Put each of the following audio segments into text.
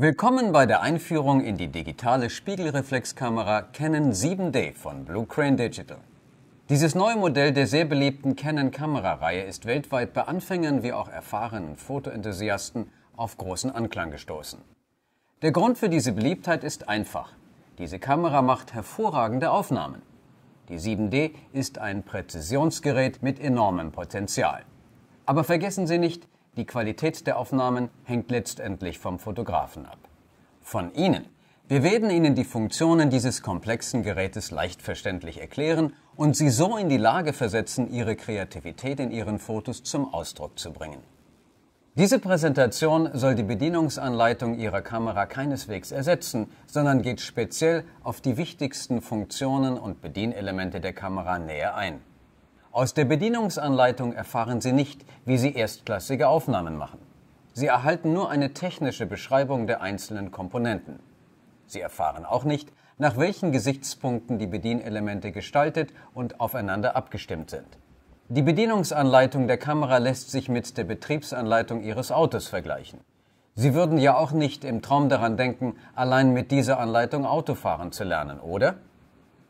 Willkommen bei der Einführung in die digitale Spiegelreflexkamera Canon 7D von Blue Crane Digital. Dieses neue Modell der sehr beliebten Canon Kamerareihe ist weltweit bei Anfängern wie auch erfahrenen Fotoenthusiasten auf großen Anklang gestoßen. Der Grund für diese Beliebtheit ist einfach. Diese Kamera macht hervorragende Aufnahmen. Die 7D ist ein Präzisionsgerät mit enormem Potenzial. Aber vergessen Sie nicht, die Qualität der Aufnahmen hängt letztendlich vom Fotografen ab. Von Ihnen. Wir werden Ihnen die Funktionen dieses komplexen Gerätes leicht verständlich erklären und Sie so in die Lage versetzen, Ihre Kreativität in Ihren Fotos zum Ausdruck zu bringen. Diese Präsentation soll die Bedienungsanleitung Ihrer Kamera keineswegs ersetzen, sondern geht speziell auf die wichtigsten Funktionen und Bedienelemente der Kamera näher ein. Aus der Bedienungsanleitung erfahren Sie nicht, wie Sie erstklassige Aufnahmen machen. Sie erhalten nur eine technische Beschreibung der einzelnen Komponenten. Sie erfahren auch nicht, nach welchen Gesichtspunkten die Bedienelemente gestaltet und aufeinander abgestimmt sind. Die Bedienungsanleitung der Kamera lässt sich mit der Betriebsanleitung Ihres Autos vergleichen. Sie würden ja auch nicht im Traum daran denken, allein mit dieser Anleitung Autofahren zu lernen, oder?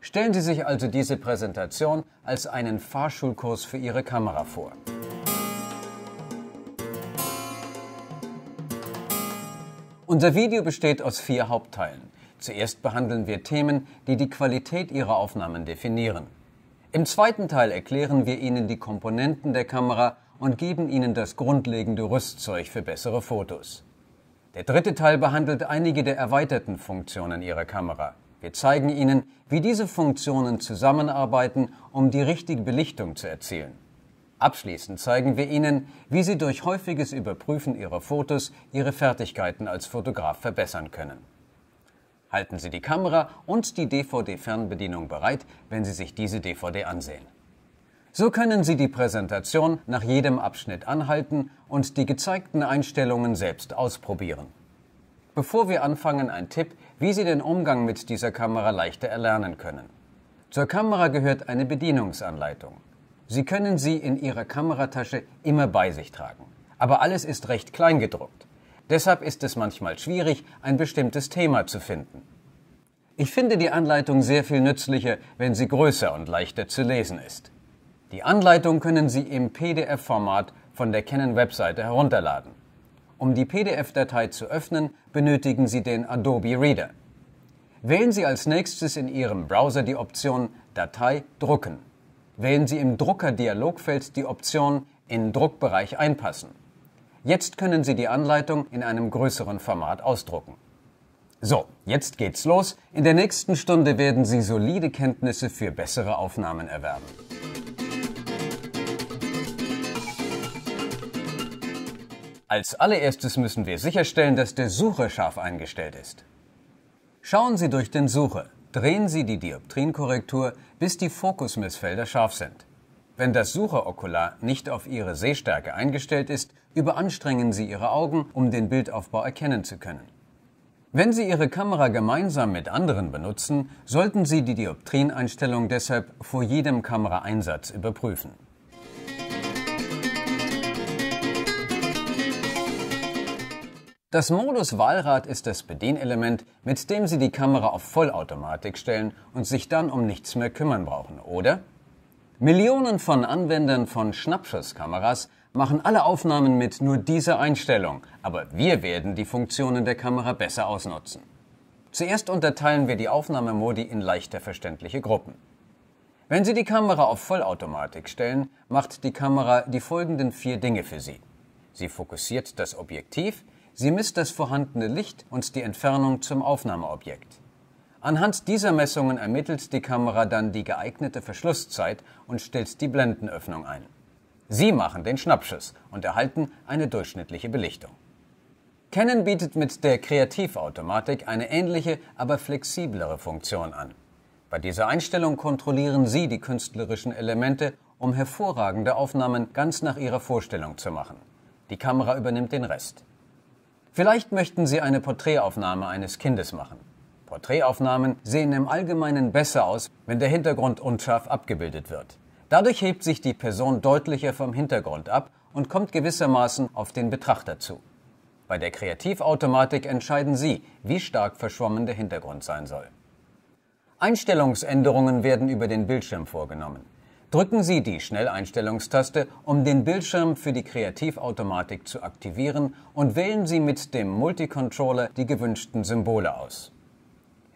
Stellen Sie sich also diese Präsentation als einen Fahrschulkurs für Ihre Kamera vor. Unser Video besteht aus vier Hauptteilen. Zuerst behandeln wir Themen, die die Qualität Ihrer Aufnahmen definieren. Im zweiten Teil erklären wir Ihnen die Komponenten der Kamera und geben Ihnen das grundlegende Rüstzeug für bessere Fotos. Der dritte Teil behandelt einige der erweiterten Funktionen Ihrer Kamera. Wir zeigen Ihnen, wie diese Funktionen zusammenarbeiten, um die richtige Belichtung zu erzielen. Abschließend zeigen wir Ihnen, wie Sie durch häufiges Überprüfen Ihrer Fotos Ihre Fertigkeiten als Fotograf verbessern können. Halten Sie die Kamera und die DVD-Fernbedienung bereit, wenn Sie sich diese DVD ansehen. So können Sie die Präsentation nach jedem Abschnitt anhalten und die gezeigten Einstellungen selbst ausprobieren. Bevor wir anfangen, ein Tipp, wie Sie den Umgang mit dieser Kamera leichter erlernen können. Zur Kamera gehört eine Bedienungsanleitung. Sie können sie in Ihrer Kameratasche immer bei sich tragen. Aber alles ist recht klein gedruckt. Deshalb ist es manchmal schwierig, ein bestimmtes Thema zu finden. Ich finde die Anleitung sehr viel nützlicher, wenn sie größer und leichter zu lesen ist. Die Anleitung können Sie im PDF-Format von der Canon-Webseite herunterladen. Um die PDF-Datei zu öffnen, benötigen Sie den Adobe Reader. Wählen Sie als nächstes in Ihrem Browser die Option Datei drucken. Wählen Sie im Drucker-Dialogfeld die Option in Druckbereich einpassen. Jetzt können Sie die Anleitung in einem größeren Format ausdrucken. So, jetzt geht's los. In der nächsten Stunde werden Sie solide Kenntnisse für bessere Aufnahmen erwerben. Als allererstes müssen wir sicherstellen, dass der Sucher scharf eingestellt ist. Schauen Sie durch den Sucher, drehen Sie die Dioptrienkorrektur, bis die Fokusmissfelder scharf sind. Wenn das Sucherokular nicht auf Ihre Sehstärke eingestellt ist, überanstrengen Sie Ihre Augen, um den Bildaufbau erkennen zu können. Wenn Sie Ihre Kamera gemeinsam mit anderen benutzen, sollten Sie die Dioptrieneinstellung deshalb vor jedem Kameraeinsatz überprüfen. Das Modus Wahlrad ist das Bedienelement, mit dem Sie die Kamera auf Vollautomatik stellen und sich dann um nichts mehr kümmern brauchen, oder? Millionen von Anwendern von Schnappschusskameras machen alle Aufnahmen mit nur dieser Einstellung, aber wir werden die Funktionen der Kamera besser ausnutzen. Zuerst unterteilen wir die Aufnahmemodi in leichter verständliche Gruppen. Wenn Sie die Kamera auf Vollautomatik stellen, macht die Kamera die folgenden vier Dinge für Sie. Sie fokussiert das Objektiv, Sie misst das vorhandene Licht und die Entfernung zum Aufnahmeobjekt. Anhand dieser Messungen ermittelt die Kamera dann die geeignete Verschlusszeit und stellt die Blendenöffnung ein. Sie machen den Schnappschuss und erhalten eine durchschnittliche Belichtung. Canon bietet mit der Kreativautomatik eine ähnliche, aber flexiblere Funktion an. Bei dieser Einstellung kontrollieren Sie die künstlerischen Elemente, um hervorragende Aufnahmen ganz nach Ihrer Vorstellung zu machen. Die Kamera übernimmt den Rest. Vielleicht möchten Sie eine Porträtaufnahme eines Kindes machen. Porträtaufnahmen sehen im Allgemeinen besser aus, wenn der Hintergrund unscharf abgebildet wird. Dadurch hebt sich die Person deutlicher vom Hintergrund ab und kommt gewissermaßen auf den Betrachter zu. Bei der Kreativautomatik entscheiden Sie, wie stark verschwommen der Hintergrund sein soll. Einstellungsänderungen werden über den Bildschirm vorgenommen. Drücken Sie die Schnelleinstellungstaste, um den Bildschirm für die Kreativautomatik zu aktivieren und wählen Sie mit dem Multicontroller die gewünschten Symbole aus.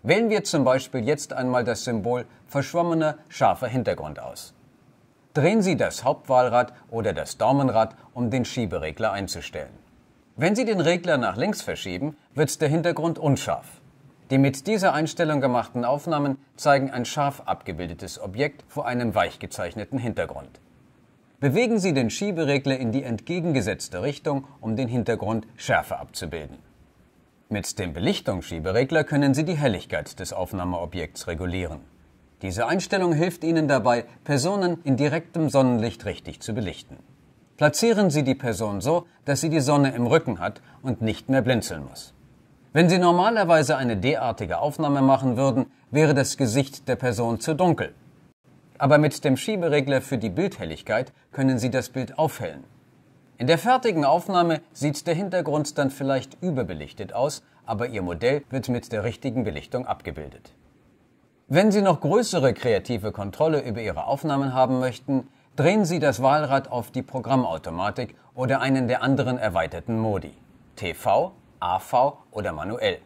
Wählen wir zum Beispiel jetzt einmal das Symbol verschwommener, scharfer Hintergrund aus. Drehen Sie das Hauptwahlrad oder das Daumenrad, um den Schieberegler einzustellen. Wenn Sie den Regler nach links verschieben, wird der Hintergrund unscharf. Die mit dieser Einstellung gemachten Aufnahmen zeigen ein scharf abgebildetes Objekt vor einem weich gezeichneten Hintergrund. Bewegen Sie den Schieberegler in die entgegengesetzte Richtung, um den Hintergrund schärfer abzubilden. Mit dem Belichtungsschieberegler können Sie die Helligkeit des Aufnahmeobjekts regulieren. Diese Einstellung hilft Ihnen dabei, Personen in direktem Sonnenlicht richtig zu belichten. Platzieren Sie die Person so, dass sie die Sonne im Rücken hat und nicht mehr blinzeln muss. Wenn Sie normalerweise eine derartige Aufnahme machen würden, wäre das Gesicht der Person zu dunkel. Aber mit dem Schieberegler für die Bildhelligkeit können Sie das Bild aufhellen. In der fertigen Aufnahme sieht der Hintergrund dann vielleicht überbelichtet aus, aber Ihr Modell wird mit der richtigen Belichtung abgebildet. Wenn Sie noch größere kreative Kontrolle über Ihre Aufnahmen haben möchten, drehen Sie das Wahlrad auf die Programmautomatik oder einen der anderen erweiterten Modi. TV, AV oder manuell.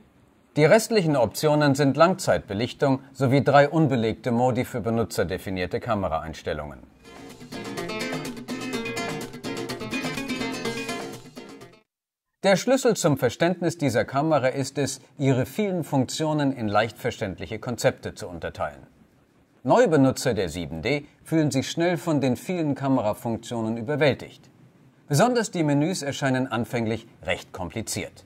Die restlichen Optionen sind Langzeitbelichtung sowie drei unbelegte Modi für benutzerdefinierte Kameraeinstellungen. Der Schlüssel zum Verständnis dieser Kamera ist es, ihre vielen Funktionen in leicht verständliche Konzepte zu unterteilen. Neubenutzer der 7D fühlen sich schnell von den vielen Kamerafunktionen überwältigt. Besonders die Menüs erscheinen anfänglich recht kompliziert.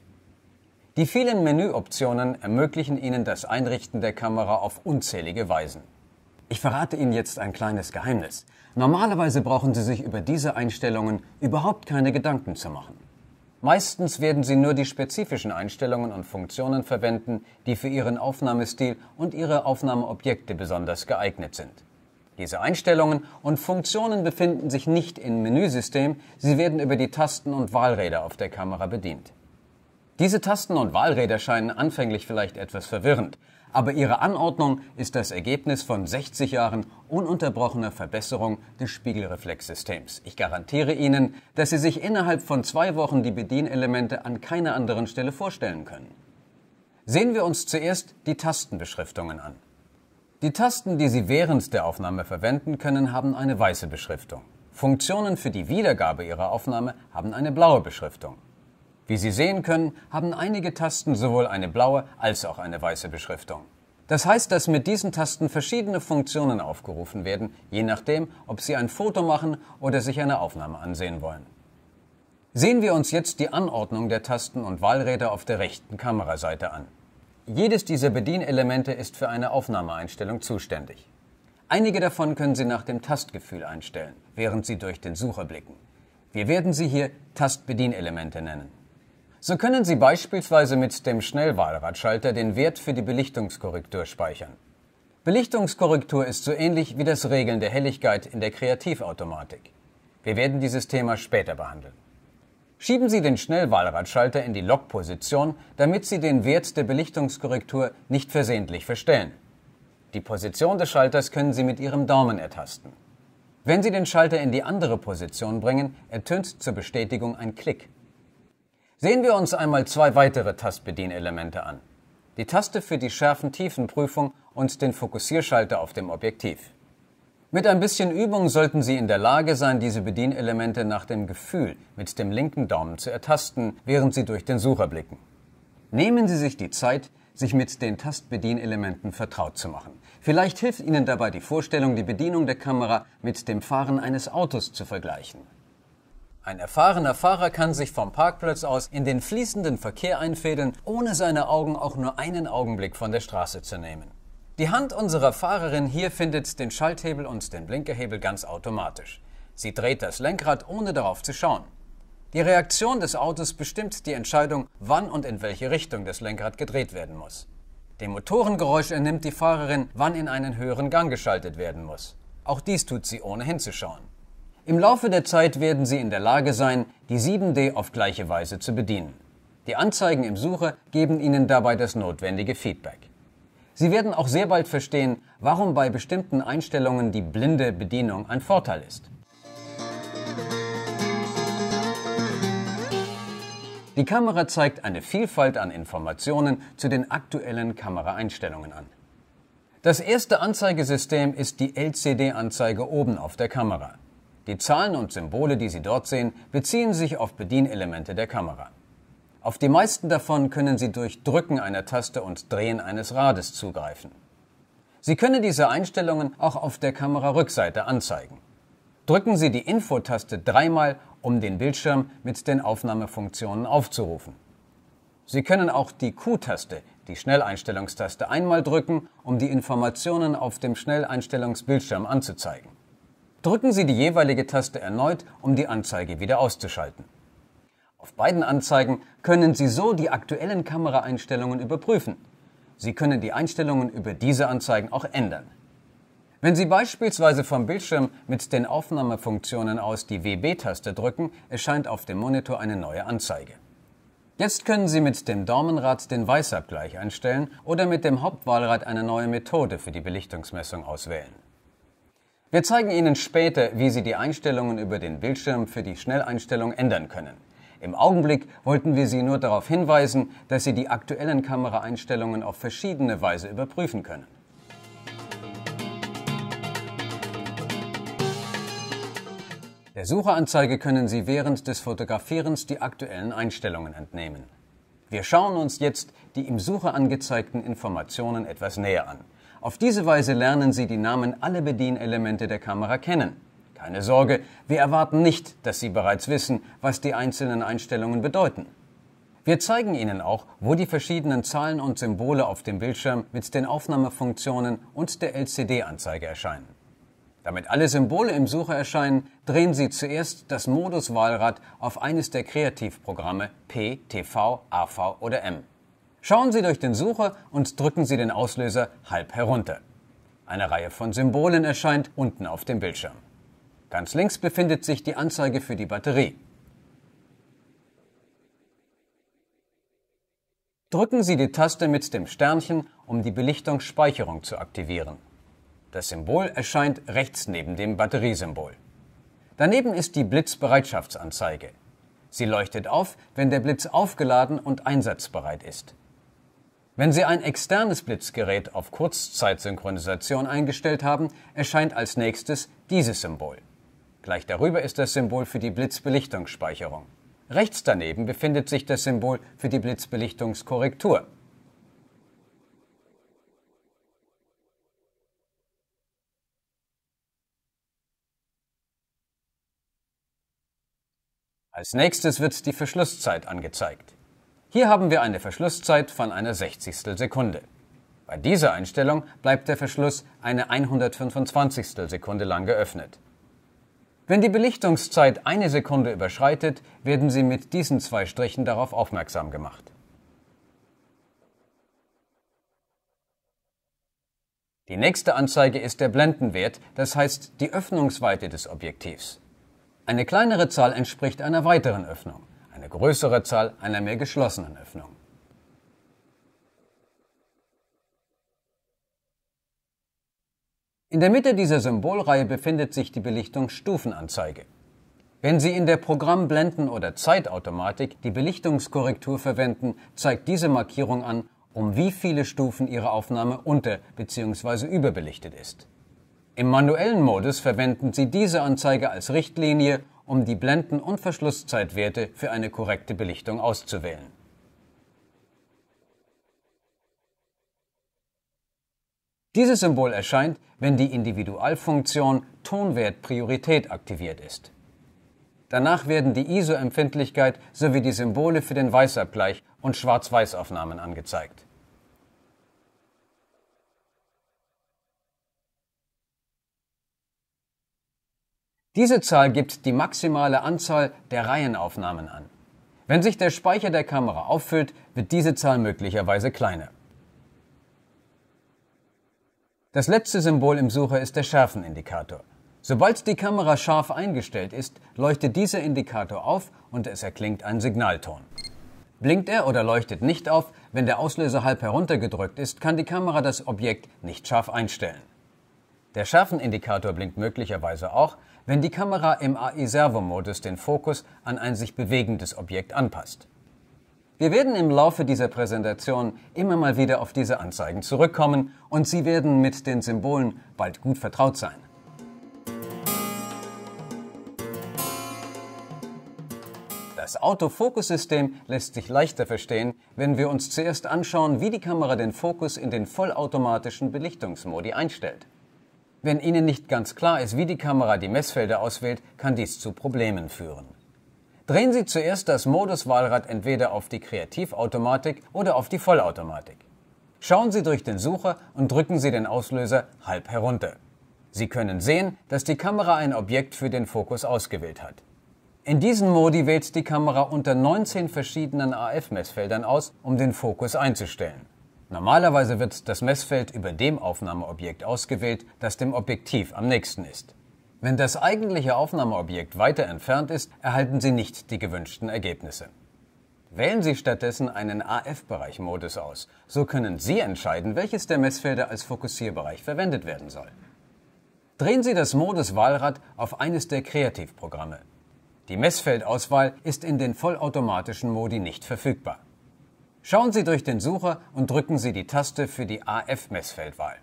Die vielen Menüoptionen ermöglichen Ihnen das Einrichten der Kamera auf unzählige Weisen. Ich verrate Ihnen jetzt ein kleines Geheimnis. Normalerweise brauchen Sie sich über diese Einstellungen überhaupt keine Gedanken zu machen. Meistens werden Sie nur die spezifischen Einstellungen und Funktionen verwenden, die für Ihren Aufnahmestil und Ihre Aufnahmeobjekte besonders geeignet sind. Diese Einstellungen und Funktionen befinden sich nicht im Menüsystem, sie werden über die Tasten und Wahlräder auf der Kamera bedient. Diese Tasten und Wahlräder scheinen anfänglich vielleicht etwas verwirrend, aber ihre Anordnung ist das Ergebnis von 60 Jahren ununterbrochener Verbesserung des Spiegelreflexsystems. Ich garantiere Ihnen, dass Sie sich innerhalb von zwei Wochen die Bedienelemente an keiner anderen Stelle vorstellen können. Sehen wir uns zuerst die Tastenbeschriftungen an. Die Tasten, die Sie während der Aufnahme verwenden können, haben eine weiße Beschriftung. Funktionen für die Wiedergabe Ihrer Aufnahme haben eine blaue Beschriftung. Wie Sie sehen können, haben einige Tasten sowohl eine blaue als auch eine weiße Beschriftung. Das heißt, dass mit diesen Tasten verschiedene Funktionen aufgerufen werden, je nachdem, ob Sie ein Foto machen oder sich eine Aufnahme ansehen wollen. Sehen wir uns jetzt die Anordnung der Tasten und Wahlräder auf der rechten Kameraseite an. Jedes dieser Bedienelemente ist für eine Aufnahmeeinstellung zuständig. Einige davon können Sie nach dem Tastgefühl einstellen, während Sie durch den Sucher blicken. Wir werden sie hier Tastbedienelemente nennen. So können Sie beispielsweise mit dem Schnellwahlradschalter den Wert für die Belichtungskorrektur speichern. Belichtungskorrektur ist so ähnlich wie das Regeln der Helligkeit in der Kreativautomatik. Wir werden dieses Thema später behandeln. Schieben Sie den Schnellwahlradschalter in die log damit Sie den Wert der Belichtungskorrektur nicht versehentlich verstellen. Die Position des Schalters können Sie mit Ihrem Daumen ertasten. Wenn Sie den Schalter in die andere Position bringen, ertönt zur Bestätigung ein Klick. Sehen wir uns einmal zwei weitere Tastbedienelemente an. Die Taste für die schärfen tiefen und den Fokussierschalter auf dem Objektiv. Mit ein bisschen Übung sollten Sie in der Lage sein, diese Bedienelemente nach dem Gefühl mit dem linken Daumen zu ertasten, während Sie durch den Sucher blicken. Nehmen Sie sich die Zeit, sich mit den Tastbedienelementen vertraut zu machen. Vielleicht hilft Ihnen dabei die Vorstellung, die Bedienung der Kamera mit dem Fahren eines Autos zu vergleichen. Ein erfahrener Fahrer kann sich vom Parkplatz aus in den fließenden Verkehr einfädeln, ohne seine Augen auch nur einen Augenblick von der Straße zu nehmen. Die Hand unserer Fahrerin hier findet den Schalthebel und den Blinkerhebel ganz automatisch. Sie dreht das Lenkrad, ohne darauf zu schauen. Die Reaktion des Autos bestimmt die Entscheidung, wann und in welche Richtung das Lenkrad gedreht werden muss. Dem Motorengeräusch ernimmt die Fahrerin, wann in einen höheren Gang geschaltet werden muss. Auch dies tut sie ohne hinzuschauen. Im Laufe der Zeit werden Sie in der Lage sein, die 7D auf gleiche Weise zu bedienen. Die Anzeigen im Sucher geben Ihnen dabei das notwendige Feedback. Sie werden auch sehr bald verstehen, warum bei bestimmten Einstellungen die blinde Bedienung ein Vorteil ist. Die Kamera zeigt eine Vielfalt an Informationen zu den aktuellen Kameraeinstellungen an. Das erste Anzeigesystem ist die LCD-Anzeige oben auf der Kamera. Die Zahlen und Symbole, die Sie dort sehen, beziehen sich auf Bedienelemente der Kamera. Auf die meisten davon können Sie durch Drücken einer Taste und Drehen eines Rades zugreifen. Sie können diese Einstellungen auch auf der Kamerarückseite anzeigen. Drücken Sie die Infotaste dreimal, um den Bildschirm mit den Aufnahmefunktionen aufzurufen. Sie können auch die Q-Taste, die Schnelleinstellungstaste, einmal drücken, um die Informationen auf dem Schnelleinstellungsbildschirm anzuzeigen. Drücken Sie die jeweilige Taste erneut, um die Anzeige wieder auszuschalten. Auf beiden Anzeigen können Sie so die aktuellen Kameraeinstellungen überprüfen. Sie können die Einstellungen über diese Anzeigen auch ändern. Wenn Sie beispielsweise vom Bildschirm mit den Aufnahmefunktionen aus die WB-Taste drücken, erscheint auf dem Monitor eine neue Anzeige. Jetzt können Sie mit dem Daumenrad den Weißabgleich einstellen oder mit dem Hauptwahlrad eine neue Methode für die Belichtungsmessung auswählen. Wir zeigen Ihnen später, wie Sie die Einstellungen über den Bildschirm für die Schnelleinstellung ändern können. Im Augenblick wollten wir Sie nur darauf hinweisen, dass Sie die aktuellen Kameraeinstellungen auf verschiedene Weise überprüfen können. Der Sucheanzeige können Sie während des Fotografierens die aktuellen Einstellungen entnehmen. Wir schauen uns jetzt die im Sucher angezeigten Informationen etwas näher an. Auf diese Weise lernen Sie die Namen aller Bedienelemente der Kamera kennen. Keine Sorge, wir erwarten nicht, dass Sie bereits wissen, was die einzelnen Einstellungen bedeuten. Wir zeigen Ihnen auch, wo die verschiedenen Zahlen und Symbole auf dem Bildschirm mit den Aufnahmefunktionen und der LCD-Anzeige erscheinen. Damit alle Symbole im Sucher erscheinen, drehen Sie zuerst das Moduswahlrad auf eines der Kreativprogramme P, TV, AV oder M. Schauen Sie durch den Sucher und drücken Sie den Auslöser halb herunter. Eine Reihe von Symbolen erscheint unten auf dem Bildschirm. Ganz links befindet sich die Anzeige für die Batterie. Drücken Sie die Taste mit dem Sternchen, um die Belichtungsspeicherung zu aktivieren. Das Symbol erscheint rechts neben dem Batteriesymbol. Daneben ist die Blitzbereitschaftsanzeige. Sie leuchtet auf, wenn der Blitz aufgeladen und einsatzbereit ist. Wenn Sie ein externes Blitzgerät auf Kurzzeitsynchronisation eingestellt haben, erscheint als nächstes dieses Symbol. Gleich darüber ist das Symbol für die Blitzbelichtungsspeicherung. Rechts daneben befindet sich das Symbol für die Blitzbelichtungskorrektur. Als nächstes wird die Verschlusszeit angezeigt. Hier haben wir eine Verschlusszeit von einer 60. Sekunde. Bei dieser Einstellung bleibt der Verschluss eine 125. Sekunde lang geöffnet. Wenn die Belichtungszeit eine Sekunde überschreitet, werden Sie mit diesen zwei Strichen darauf aufmerksam gemacht. Die nächste Anzeige ist der Blendenwert, das heißt die Öffnungsweite des Objektivs. Eine kleinere Zahl entspricht einer weiteren Öffnung größere Zahl einer mehr geschlossenen Öffnung. In der Mitte dieser Symbolreihe befindet sich die Belichtungsstufenanzeige. Wenn Sie in der Programmblenden- oder Zeitautomatik die Belichtungskorrektur verwenden, zeigt diese Markierung an, um wie viele Stufen Ihre Aufnahme unter- bzw. überbelichtet ist. Im manuellen Modus verwenden Sie diese Anzeige als Richtlinie, um die Blenden- und Verschlusszeitwerte für eine korrekte Belichtung auszuwählen. Dieses Symbol erscheint, wenn die Individualfunktion Tonwert Priorität aktiviert ist. Danach werden die ISO-Empfindlichkeit sowie die Symbole für den Weißabgleich und Schwarz-Weiß-Aufnahmen angezeigt. Diese Zahl gibt die maximale Anzahl der Reihenaufnahmen an. Wenn sich der Speicher der Kamera auffüllt, wird diese Zahl möglicherweise kleiner. Das letzte Symbol im Sucher ist der Schärfenindikator. Sobald die Kamera scharf eingestellt ist, leuchtet dieser Indikator auf und es erklingt ein Signalton. Blinkt er oder leuchtet nicht auf, wenn der Auslöser halb heruntergedrückt ist, kann die Kamera das Objekt nicht scharf einstellen. Der Schärfenindikator blinkt möglicherweise auch, wenn die Kamera im AI-Servo-Modus den Fokus an ein sich bewegendes Objekt anpasst. Wir werden im Laufe dieser Präsentation immer mal wieder auf diese Anzeigen zurückkommen und Sie werden mit den Symbolen bald gut vertraut sein. Das Autofokussystem lässt sich leichter verstehen, wenn wir uns zuerst anschauen, wie die Kamera den Fokus in den vollautomatischen Belichtungsmodi einstellt. Wenn Ihnen nicht ganz klar ist, wie die Kamera die Messfelder auswählt, kann dies zu Problemen führen. Drehen Sie zuerst das Moduswahlrad entweder auf die Kreativautomatik oder auf die Vollautomatik. Schauen Sie durch den Sucher und drücken Sie den Auslöser halb herunter. Sie können sehen, dass die Kamera ein Objekt für den Fokus ausgewählt hat. In diesen Modi wählt die Kamera unter 19 verschiedenen AF-Messfeldern aus, um den Fokus einzustellen. Normalerweise wird das Messfeld über dem Aufnahmeobjekt ausgewählt, das dem Objektiv am nächsten ist. Wenn das eigentliche Aufnahmeobjekt weiter entfernt ist, erhalten Sie nicht die gewünschten Ergebnisse. Wählen Sie stattdessen einen AF-Bereich-Modus aus. So können Sie entscheiden, welches der Messfelder als Fokussierbereich verwendet werden soll. Drehen Sie das Modus-Wahlrad auf eines der Kreativprogramme. Die Messfeldauswahl ist in den vollautomatischen Modi nicht verfügbar. Schauen Sie durch den Sucher und drücken Sie die Taste für die AF-Messfeldwahl.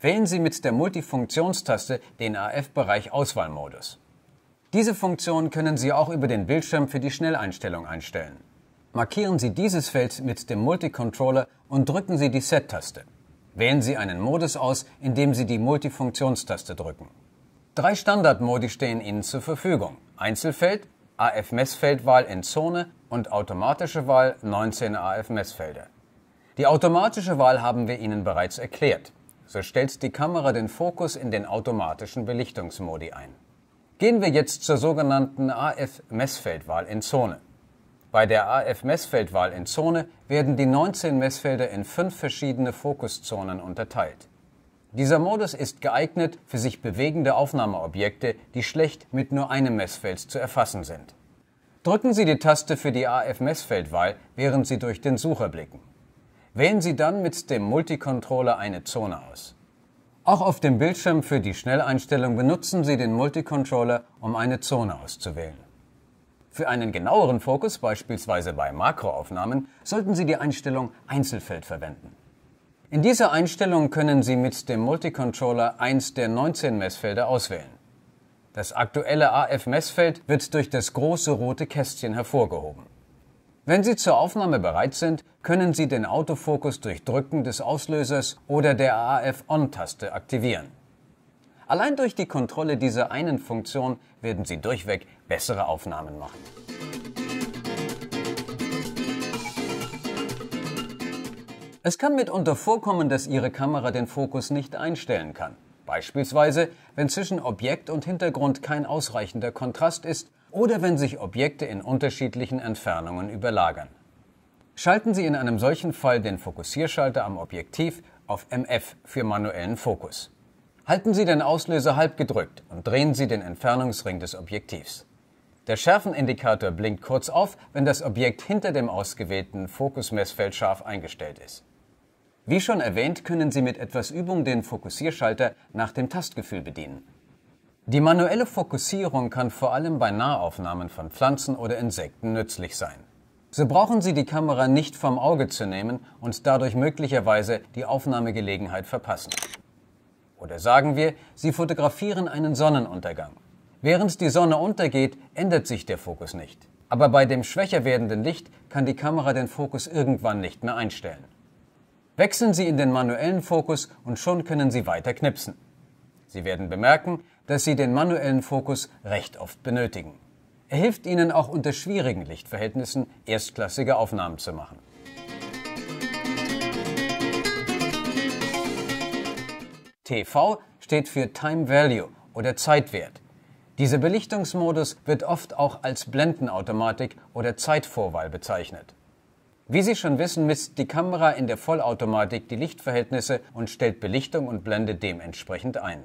Wählen Sie mit der Multifunktionstaste den AF-Bereich Auswahlmodus. Diese Funktion können Sie auch über den Bildschirm für die Schnelleinstellung einstellen. Markieren Sie dieses Feld mit dem Multicontroller und drücken Sie die Set-Taste. Wählen Sie einen Modus aus, indem Sie die Multifunktionstaste drücken. Drei Standardmodi stehen Ihnen zur Verfügung. Einzelfeld, AF-Messfeldwahl in Zone und automatische Wahl 19 AF-Messfelder. Die automatische Wahl haben wir Ihnen bereits erklärt. So stellt die Kamera den Fokus in den automatischen Belichtungsmodi ein. Gehen wir jetzt zur sogenannten AF-Messfeldwahl in Zone. Bei der AF-Messfeldwahl in Zone werden die 19 Messfelder in fünf verschiedene Fokuszonen unterteilt. Dieser Modus ist geeignet für sich bewegende Aufnahmeobjekte, die schlecht mit nur einem Messfeld zu erfassen sind. Drücken Sie die Taste für die AF-Messfeldwahl, während Sie durch den Sucher blicken. Wählen Sie dann mit dem Multicontroller eine Zone aus. Auch auf dem Bildschirm für die Schnelleinstellung benutzen Sie den Multicontroller, um eine Zone auszuwählen. Für einen genaueren Fokus, beispielsweise bei Makroaufnahmen, sollten Sie die Einstellung Einzelfeld verwenden. In dieser Einstellung können Sie mit dem Multicontroller eins der 19 Messfelder auswählen. Das aktuelle AF-Messfeld wird durch das große rote Kästchen hervorgehoben. Wenn Sie zur Aufnahme bereit sind, können Sie den Autofokus durch Drücken des Auslösers oder der AF-On-Taste aktivieren. Allein durch die Kontrolle dieser einen Funktion werden Sie durchweg bessere Aufnahmen machen. Es kann mitunter vorkommen, dass Ihre Kamera den Fokus nicht einstellen kann. Beispielsweise, wenn zwischen Objekt und Hintergrund kein ausreichender Kontrast ist oder wenn sich Objekte in unterschiedlichen Entfernungen überlagern. Schalten Sie in einem solchen Fall den Fokussierschalter am Objektiv auf MF für manuellen Fokus. Halten Sie den Auslöser halb gedrückt und drehen Sie den Entfernungsring des Objektivs. Der Schärfenindikator blinkt kurz auf, wenn das Objekt hinter dem ausgewählten Fokusmessfeld scharf eingestellt ist. Wie schon erwähnt, können Sie mit etwas Übung den Fokussierschalter nach dem Tastgefühl bedienen. Die manuelle Fokussierung kann vor allem bei Nahaufnahmen von Pflanzen oder Insekten nützlich sein. So brauchen Sie die Kamera nicht vom Auge zu nehmen und dadurch möglicherweise die Aufnahmegelegenheit verpassen. Oder sagen wir, Sie fotografieren einen Sonnenuntergang. Während die Sonne untergeht, ändert sich der Fokus nicht. Aber bei dem schwächer werdenden Licht kann die Kamera den Fokus irgendwann nicht mehr einstellen. Wechseln Sie in den manuellen Fokus und schon können Sie weiter knipsen. Sie werden bemerken, dass Sie den manuellen Fokus recht oft benötigen. Er hilft Ihnen auch unter schwierigen Lichtverhältnissen erstklassige Aufnahmen zu machen. TV steht für Time Value oder Zeitwert. Dieser Belichtungsmodus wird oft auch als Blendenautomatik oder Zeitvorwahl bezeichnet. Wie Sie schon wissen, misst die Kamera in der Vollautomatik die Lichtverhältnisse und stellt Belichtung und Blende dementsprechend ein.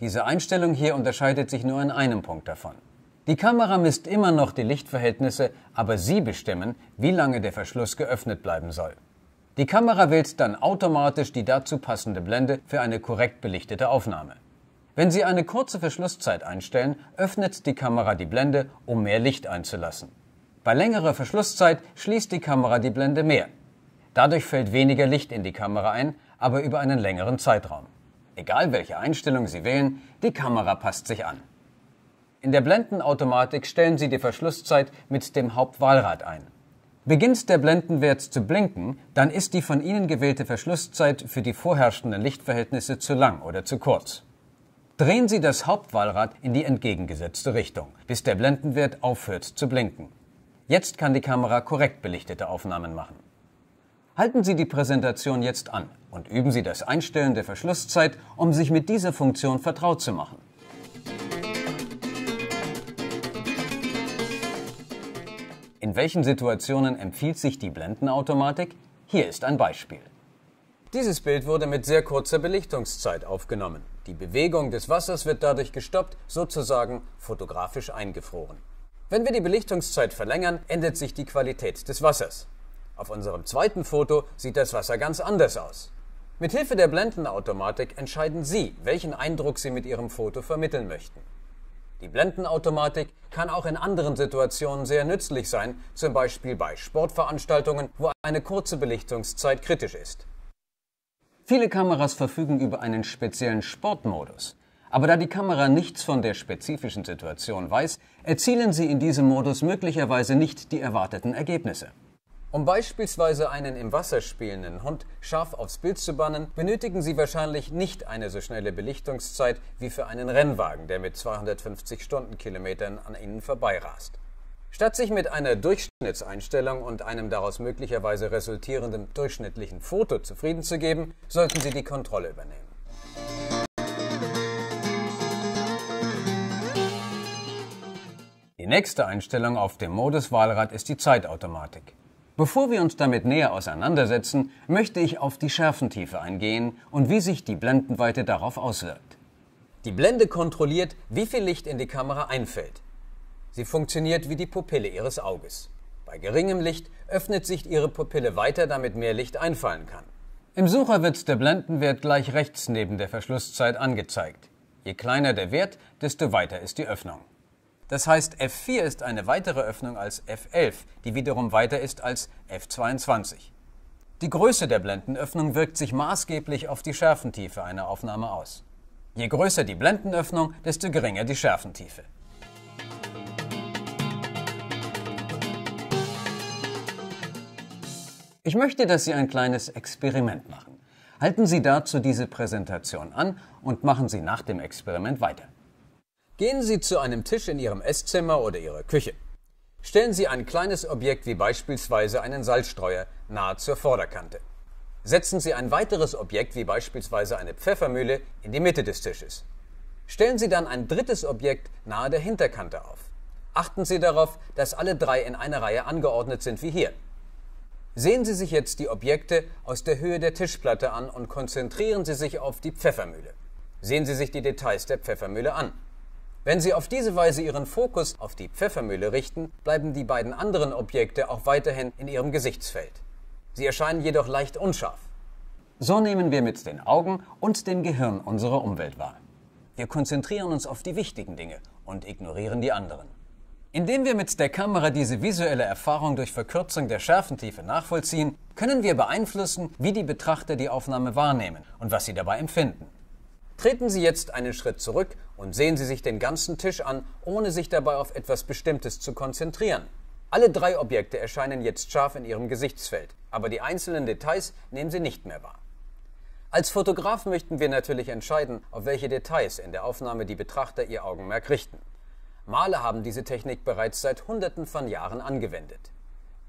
Diese Einstellung hier unterscheidet sich nur in einem Punkt davon. Die Kamera misst immer noch die Lichtverhältnisse, aber Sie bestimmen, wie lange der Verschluss geöffnet bleiben soll. Die Kamera wählt dann automatisch die dazu passende Blende für eine korrekt belichtete Aufnahme. Wenn Sie eine kurze Verschlusszeit einstellen, öffnet die Kamera die Blende, um mehr Licht einzulassen. Bei längerer Verschlusszeit schließt die Kamera die Blende mehr. Dadurch fällt weniger Licht in die Kamera ein, aber über einen längeren Zeitraum. Egal welche Einstellung Sie wählen, die Kamera passt sich an. In der Blendenautomatik stellen Sie die Verschlusszeit mit dem Hauptwahlrad ein. Beginnt der Blendenwert zu blinken, dann ist die von Ihnen gewählte Verschlusszeit für die vorherrschenden Lichtverhältnisse zu lang oder zu kurz. Drehen Sie das Hauptwahlrad in die entgegengesetzte Richtung, bis der Blendenwert aufhört zu blinken. Jetzt kann die Kamera korrekt belichtete Aufnahmen machen. Halten Sie die Präsentation jetzt an und üben Sie das Einstellen der Verschlusszeit, um sich mit dieser Funktion vertraut zu machen. In welchen Situationen empfiehlt sich die Blendenautomatik? Hier ist ein Beispiel. Dieses Bild wurde mit sehr kurzer Belichtungszeit aufgenommen. Die Bewegung des Wassers wird dadurch gestoppt, sozusagen fotografisch eingefroren. Wenn wir die Belichtungszeit verlängern, ändert sich die Qualität des Wassers. Auf unserem zweiten Foto sieht das Wasser ganz anders aus. Mit Hilfe der Blendenautomatik entscheiden Sie, welchen Eindruck Sie mit Ihrem Foto vermitteln möchten. Die Blendenautomatik kann auch in anderen Situationen sehr nützlich sein, zum Beispiel bei Sportveranstaltungen, wo eine kurze Belichtungszeit kritisch ist. Viele Kameras verfügen über einen speziellen Sportmodus. Aber da die Kamera nichts von der spezifischen Situation weiß, erzielen sie in diesem Modus möglicherweise nicht die erwarteten Ergebnisse. Um beispielsweise einen im Wasser spielenden Hund scharf aufs Bild zu bannen, benötigen Sie wahrscheinlich nicht eine so schnelle Belichtungszeit wie für einen Rennwagen, der mit 250 Stundenkilometern an Ihnen vorbeirast. Statt sich mit einer Durchschnittseinstellung und einem daraus möglicherweise resultierenden durchschnittlichen Foto zufrieden zu geben, sollten Sie die Kontrolle übernehmen. Die nächste Einstellung auf dem Modus-Wahlrad ist die Zeitautomatik. Bevor wir uns damit näher auseinandersetzen, möchte ich auf die Schärfentiefe eingehen und wie sich die Blendenweite darauf auswirkt. Die Blende kontrolliert, wie viel Licht in die Kamera einfällt. Sie funktioniert wie die Pupille Ihres Auges. Bei geringem Licht öffnet sich Ihre Pupille weiter, damit mehr Licht einfallen kann. Im Sucher wird der Blendenwert gleich rechts neben der Verschlusszeit angezeigt. Je kleiner der Wert, desto weiter ist die Öffnung. Das heißt, F4 ist eine weitere Öffnung als F11, die wiederum weiter ist als F22. Die Größe der Blendenöffnung wirkt sich maßgeblich auf die Schärfentiefe einer Aufnahme aus. Je größer die Blendenöffnung, desto geringer die Schärfentiefe. Ich möchte, dass Sie ein kleines Experiment machen. Halten Sie dazu diese Präsentation an und machen Sie nach dem Experiment weiter. Gehen Sie zu einem Tisch in Ihrem Esszimmer oder Ihrer Küche. Stellen Sie ein kleines Objekt wie beispielsweise einen Salzstreuer nahe zur Vorderkante. Setzen Sie ein weiteres Objekt wie beispielsweise eine Pfeffermühle in die Mitte des Tisches. Stellen Sie dann ein drittes Objekt nahe der Hinterkante auf. Achten Sie darauf, dass alle drei in einer Reihe angeordnet sind wie hier. Sehen Sie sich jetzt die Objekte aus der Höhe der Tischplatte an und konzentrieren Sie sich auf die Pfeffermühle. Sehen Sie sich die Details der Pfeffermühle an. Wenn Sie auf diese Weise Ihren Fokus auf die Pfeffermühle richten, bleiben die beiden anderen Objekte auch weiterhin in Ihrem Gesichtsfeld. Sie erscheinen jedoch leicht unscharf. So nehmen wir mit den Augen und dem Gehirn unsere Umwelt wahr. Wir konzentrieren uns auf die wichtigen Dinge und ignorieren die anderen. Indem wir mit der Kamera diese visuelle Erfahrung durch Verkürzung der Schärfentiefe nachvollziehen, können wir beeinflussen, wie die Betrachter die Aufnahme wahrnehmen und was sie dabei empfinden. Treten Sie jetzt einen Schritt zurück und sehen Sie sich den ganzen Tisch an, ohne sich dabei auf etwas Bestimmtes zu konzentrieren. Alle drei Objekte erscheinen jetzt scharf in Ihrem Gesichtsfeld, aber die einzelnen Details nehmen Sie nicht mehr wahr. Als Fotograf möchten wir natürlich entscheiden, auf welche Details in der Aufnahme die Betrachter ihr Augenmerk richten. Maler haben diese Technik bereits seit Hunderten von Jahren angewendet.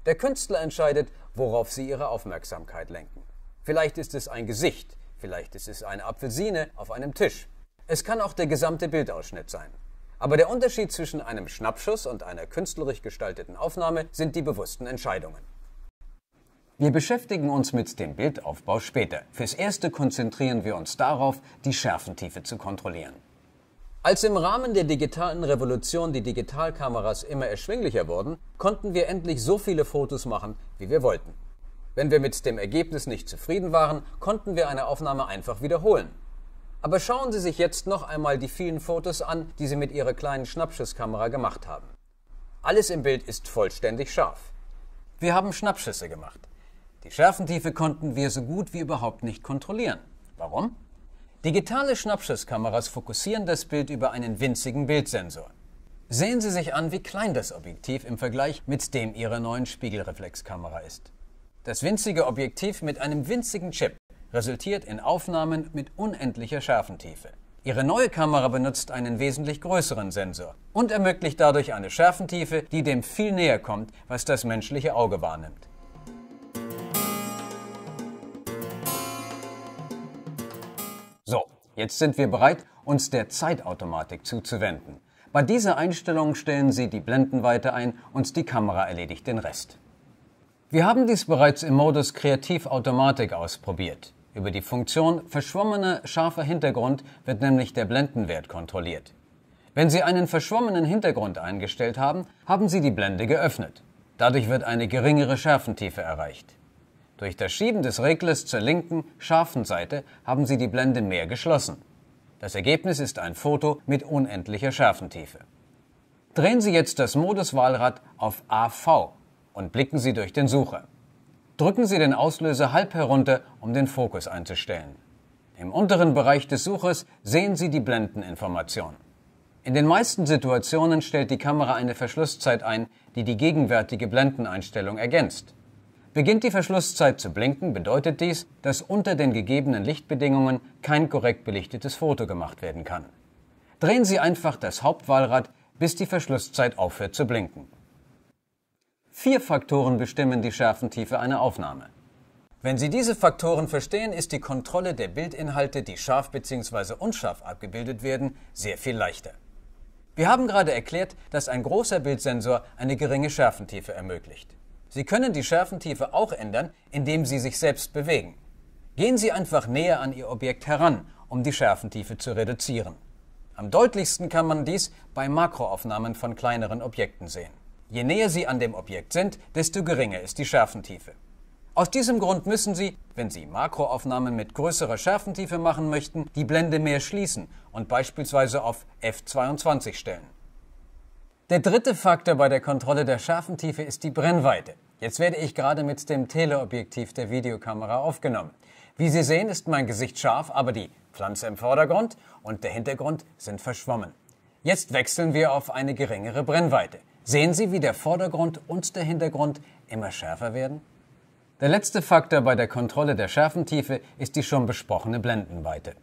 Der Künstler entscheidet, worauf sie ihre Aufmerksamkeit lenken. Vielleicht ist es ein Gesicht, vielleicht ist es eine Apfelsine auf einem Tisch. Es kann auch der gesamte Bildausschnitt sein. Aber der Unterschied zwischen einem Schnappschuss und einer künstlerisch gestalteten Aufnahme sind die bewussten Entscheidungen. Wir beschäftigen uns mit dem Bildaufbau später. Fürs Erste konzentrieren wir uns darauf, die Schärfentiefe zu kontrollieren. Als im Rahmen der digitalen Revolution die Digitalkameras immer erschwinglicher wurden, konnten wir endlich so viele Fotos machen, wie wir wollten. Wenn wir mit dem Ergebnis nicht zufrieden waren, konnten wir eine Aufnahme einfach wiederholen aber schauen Sie sich jetzt noch einmal die vielen Fotos an, die Sie mit Ihrer kleinen Schnappschusskamera gemacht haben. Alles im Bild ist vollständig scharf. Wir haben Schnappschüsse gemacht. Die Schärfentiefe konnten wir so gut wie überhaupt nicht kontrollieren. Warum? Digitale Schnappschusskameras fokussieren das Bild über einen winzigen Bildsensor. Sehen Sie sich an, wie klein das Objektiv im Vergleich mit dem Ihrer neuen Spiegelreflexkamera ist. Das winzige Objektiv mit einem winzigen Chip resultiert in Aufnahmen mit unendlicher Schärfentiefe. Ihre neue Kamera benutzt einen wesentlich größeren Sensor und ermöglicht dadurch eine Schärfentiefe, die dem viel näher kommt, was das menschliche Auge wahrnimmt. So, jetzt sind wir bereit, uns der Zeitautomatik zuzuwenden. Bei dieser Einstellung stellen Sie die Blendenweite ein und die Kamera erledigt den Rest. Wir haben dies bereits im Modus Kreativautomatik ausprobiert. Über die Funktion verschwommener scharfer Hintergrund wird nämlich der Blendenwert kontrolliert. Wenn Sie einen verschwommenen Hintergrund eingestellt haben, haben Sie die Blende geöffnet. Dadurch wird eine geringere Schärfentiefe erreicht. Durch das Schieben des Reglers zur linken, scharfen Seite haben Sie die Blende mehr geschlossen. Das Ergebnis ist ein Foto mit unendlicher Schärfentiefe. Drehen Sie jetzt das Moduswahlrad auf AV und blicken Sie durch den Sucher drücken Sie den Auslöser halb herunter, um den Fokus einzustellen. Im unteren Bereich des Suches sehen Sie die Blendeninformation. In den meisten Situationen stellt die Kamera eine Verschlusszeit ein, die die gegenwärtige Blendeneinstellung ergänzt. Beginnt die Verschlusszeit zu blinken, bedeutet dies, dass unter den gegebenen Lichtbedingungen kein korrekt belichtetes Foto gemacht werden kann. Drehen Sie einfach das Hauptwahlrad, bis die Verschlusszeit aufhört zu blinken. Vier Faktoren bestimmen die Schärfentiefe einer Aufnahme. Wenn Sie diese Faktoren verstehen, ist die Kontrolle der Bildinhalte, die scharf bzw. unscharf abgebildet werden, sehr viel leichter. Wir haben gerade erklärt, dass ein großer Bildsensor eine geringe Schärfentiefe ermöglicht. Sie können die Schärfentiefe auch ändern, indem Sie sich selbst bewegen. Gehen Sie einfach näher an Ihr Objekt heran, um die Schärfentiefe zu reduzieren. Am deutlichsten kann man dies bei Makroaufnahmen von kleineren Objekten sehen. Je näher Sie an dem Objekt sind, desto geringer ist die Schärfentiefe. Aus diesem Grund müssen Sie, wenn Sie Makroaufnahmen mit größerer Schärfentiefe machen möchten, die Blende mehr schließen und beispielsweise auf f22 stellen. Der dritte Faktor bei der Kontrolle der Schärfentiefe ist die Brennweite. Jetzt werde ich gerade mit dem Teleobjektiv der Videokamera aufgenommen. Wie Sie sehen, ist mein Gesicht scharf, aber die Pflanze im Vordergrund und der Hintergrund sind verschwommen. Jetzt wechseln wir auf eine geringere Brennweite. Sehen Sie, wie der Vordergrund und der Hintergrund immer schärfer werden? Der letzte Faktor bei der Kontrolle der Schärfentiefe ist die schon besprochene Blendenweite.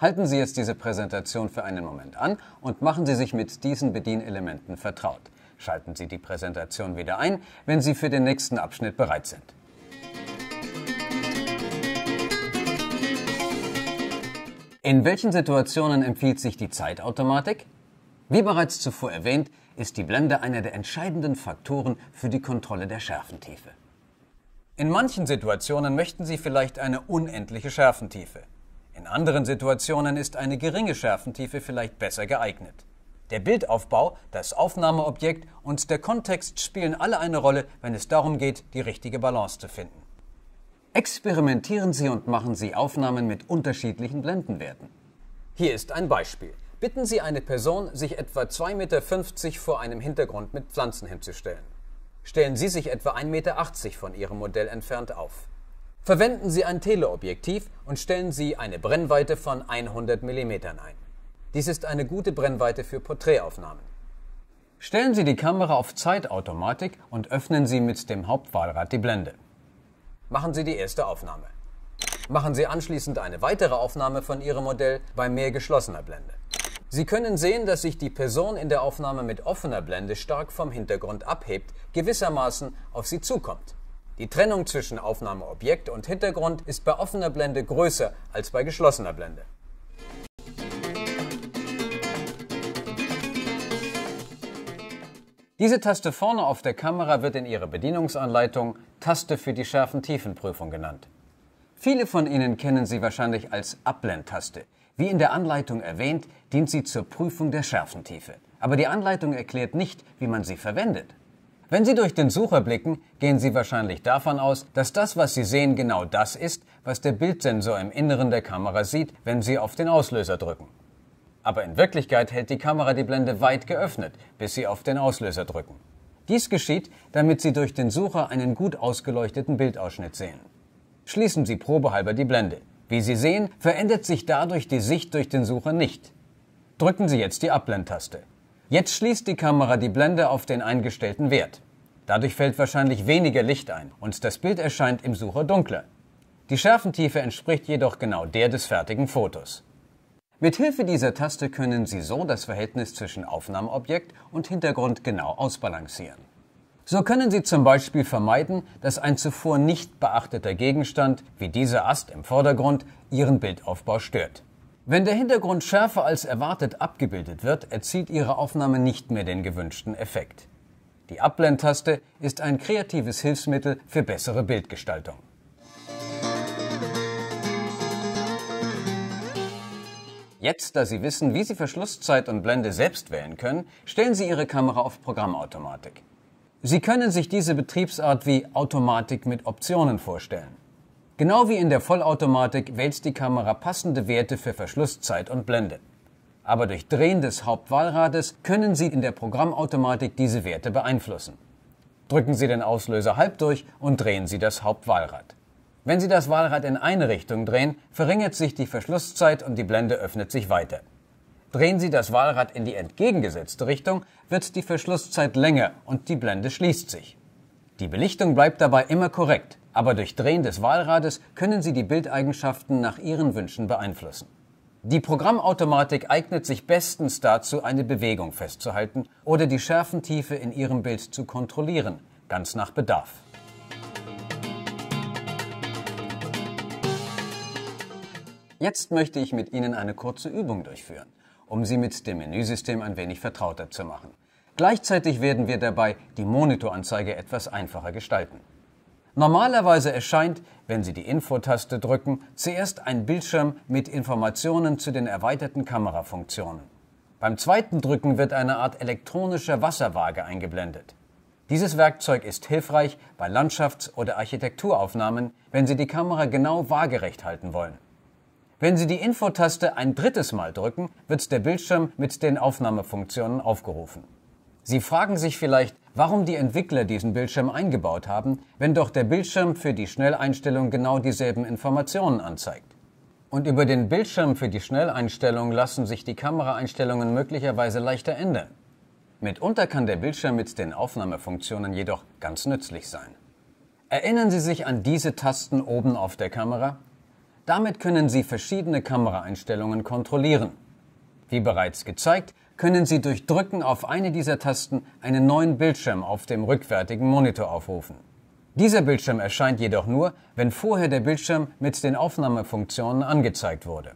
Halten Sie jetzt diese Präsentation für einen Moment an und machen Sie sich mit diesen Bedienelementen vertraut. Schalten Sie die Präsentation wieder ein, wenn Sie für den nächsten Abschnitt bereit sind. In welchen Situationen empfiehlt sich die Zeitautomatik? Wie bereits zuvor erwähnt, ist die Blende einer der entscheidenden Faktoren für die Kontrolle der Schärfentiefe. In manchen Situationen möchten Sie vielleicht eine unendliche Schärfentiefe. In anderen Situationen ist eine geringe Schärfentiefe vielleicht besser geeignet. Der Bildaufbau, das Aufnahmeobjekt und der Kontext spielen alle eine Rolle, wenn es darum geht, die richtige Balance zu finden. Experimentieren Sie und machen Sie Aufnahmen mit unterschiedlichen Blendenwerten. Hier ist ein Beispiel. Bitten Sie eine Person, sich etwa 2,50 Meter vor einem Hintergrund mit Pflanzen hinzustellen. Stellen Sie sich etwa 1,80 Meter von Ihrem Modell entfernt auf. Verwenden Sie ein Teleobjektiv und stellen Sie eine Brennweite von 100 mm ein. Dies ist eine gute Brennweite für Porträtaufnahmen. Stellen Sie die Kamera auf Zeitautomatik und öffnen Sie mit dem Hauptwahlrad die Blende. Machen Sie die erste Aufnahme. Machen Sie anschließend eine weitere Aufnahme von Ihrem Modell bei mehr geschlossener Blende. Sie können sehen, dass sich die Person in der Aufnahme mit offener Blende stark vom Hintergrund abhebt, gewissermaßen auf sie zukommt. Die Trennung zwischen Aufnahmeobjekt und Hintergrund ist bei offener Blende größer als bei geschlossener Blende. Diese Taste vorne auf der Kamera wird in Ihrer Bedienungsanleitung Taste für die Schärfentiefenprüfung genannt. Viele von Ihnen kennen sie wahrscheinlich als Abblendtaste. Wie in der Anleitung erwähnt, dient sie zur Prüfung der Schärfentiefe. Aber die Anleitung erklärt nicht, wie man sie verwendet. Wenn Sie durch den Sucher blicken, gehen Sie wahrscheinlich davon aus, dass das, was Sie sehen, genau das ist, was der Bildsensor im Inneren der Kamera sieht, wenn Sie auf den Auslöser drücken. Aber in Wirklichkeit hält die Kamera die Blende weit geöffnet, bis Sie auf den Auslöser drücken. Dies geschieht, damit Sie durch den Sucher einen gut ausgeleuchteten Bildausschnitt sehen. Schließen Sie probehalber die Blende. Wie Sie sehen, verändert sich dadurch die Sicht durch den Sucher nicht. Drücken Sie jetzt die Abblendtaste. Jetzt schließt die Kamera die Blende auf den eingestellten Wert. Dadurch fällt wahrscheinlich weniger Licht ein und das Bild erscheint im Sucher dunkler. Die Schärfentiefe entspricht jedoch genau der des fertigen Fotos. Mit Hilfe dieser Taste können Sie so das Verhältnis zwischen Aufnahmeobjekt und Hintergrund genau ausbalancieren. So können Sie zum Beispiel vermeiden, dass ein zuvor nicht beachteter Gegenstand wie dieser Ast im Vordergrund Ihren Bildaufbau stört. Wenn der Hintergrund schärfer als erwartet abgebildet wird, erzielt Ihre Aufnahme nicht mehr den gewünschten Effekt. Die Abblendtaste ist ein kreatives Hilfsmittel für bessere Bildgestaltung. Jetzt, da Sie wissen, wie Sie Verschlusszeit und Blende selbst wählen können, stellen Sie Ihre Kamera auf Programmautomatik. Sie können sich diese Betriebsart wie Automatik mit Optionen vorstellen. Genau wie in der Vollautomatik wählt die Kamera passende Werte für Verschlusszeit und Blende. Aber durch Drehen des Hauptwahlrades können Sie in der Programmautomatik diese Werte beeinflussen. Drücken Sie den Auslöser halb durch und drehen Sie das Hauptwahlrad. Wenn Sie das Wahlrad in eine Richtung drehen, verringert sich die Verschlusszeit und die Blende öffnet sich weiter. Drehen Sie das Wahlrad in die entgegengesetzte Richtung, wird die Verschlusszeit länger und die Blende schließt sich. Die Belichtung bleibt dabei immer korrekt, aber durch Drehen des Wahlrades können Sie die Bildeigenschaften nach Ihren Wünschen beeinflussen. Die Programmautomatik eignet sich bestens dazu, eine Bewegung festzuhalten oder die Schärfentiefe in Ihrem Bild zu kontrollieren, ganz nach Bedarf. Jetzt möchte ich mit Ihnen eine kurze Übung durchführen um Sie mit dem Menüsystem ein wenig vertrauter zu machen. Gleichzeitig werden wir dabei die Monitoranzeige etwas einfacher gestalten. Normalerweise erscheint, wenn Sie die Info-Taste drücken, zuerst ein Bildschirm mit Informationen zu den erweiterten Kamerafunktionen. Beim zweiten Drücken wird eine Art elektronische Wasserwaage eingeblendet. Dieses Werkzeug ist hilfreich bei Landschafts- oder Architekturaufnahmen, wenn Sie die Kamera genau waagerecht halten wollen. Wenn Sie die Infotaste ein drittes Mal drücken, wird der Bildschirm mit den Aufnahmefunktionen aufgerufen. Sie fragen sich vielleicht, warum die Entwickler diesen Bildschirm eingebaut haben, wenn doch der Bildschirm für die Schnelleinstellung genau dieselben Informationen anzeigt. Und über den Bildschirm für die Schnelleinstellung lassen sich die Kameraeinstellungen möglicherweise leichter ändern. Mitunter kann der Bildschirm mit den Aufnahmefunktionen jedoch ganz nützlich sein. Erinnern Sie sich an diese Tasten oben auf der Kamera? Damit können Sie verschiedene Kameraeinstellungen kontrollieren. Wie bereits gezeigt, können Sie durch Drücken auf eine dieser Tasten einen neuen Bildschirm auf dem rückwärtigen Monitor aufrufen. Dieser Bildschirm erscheint jedoch nur, wenn vorher der Bildschirm mit den Aufnahmefunktionen angezeigt wurde.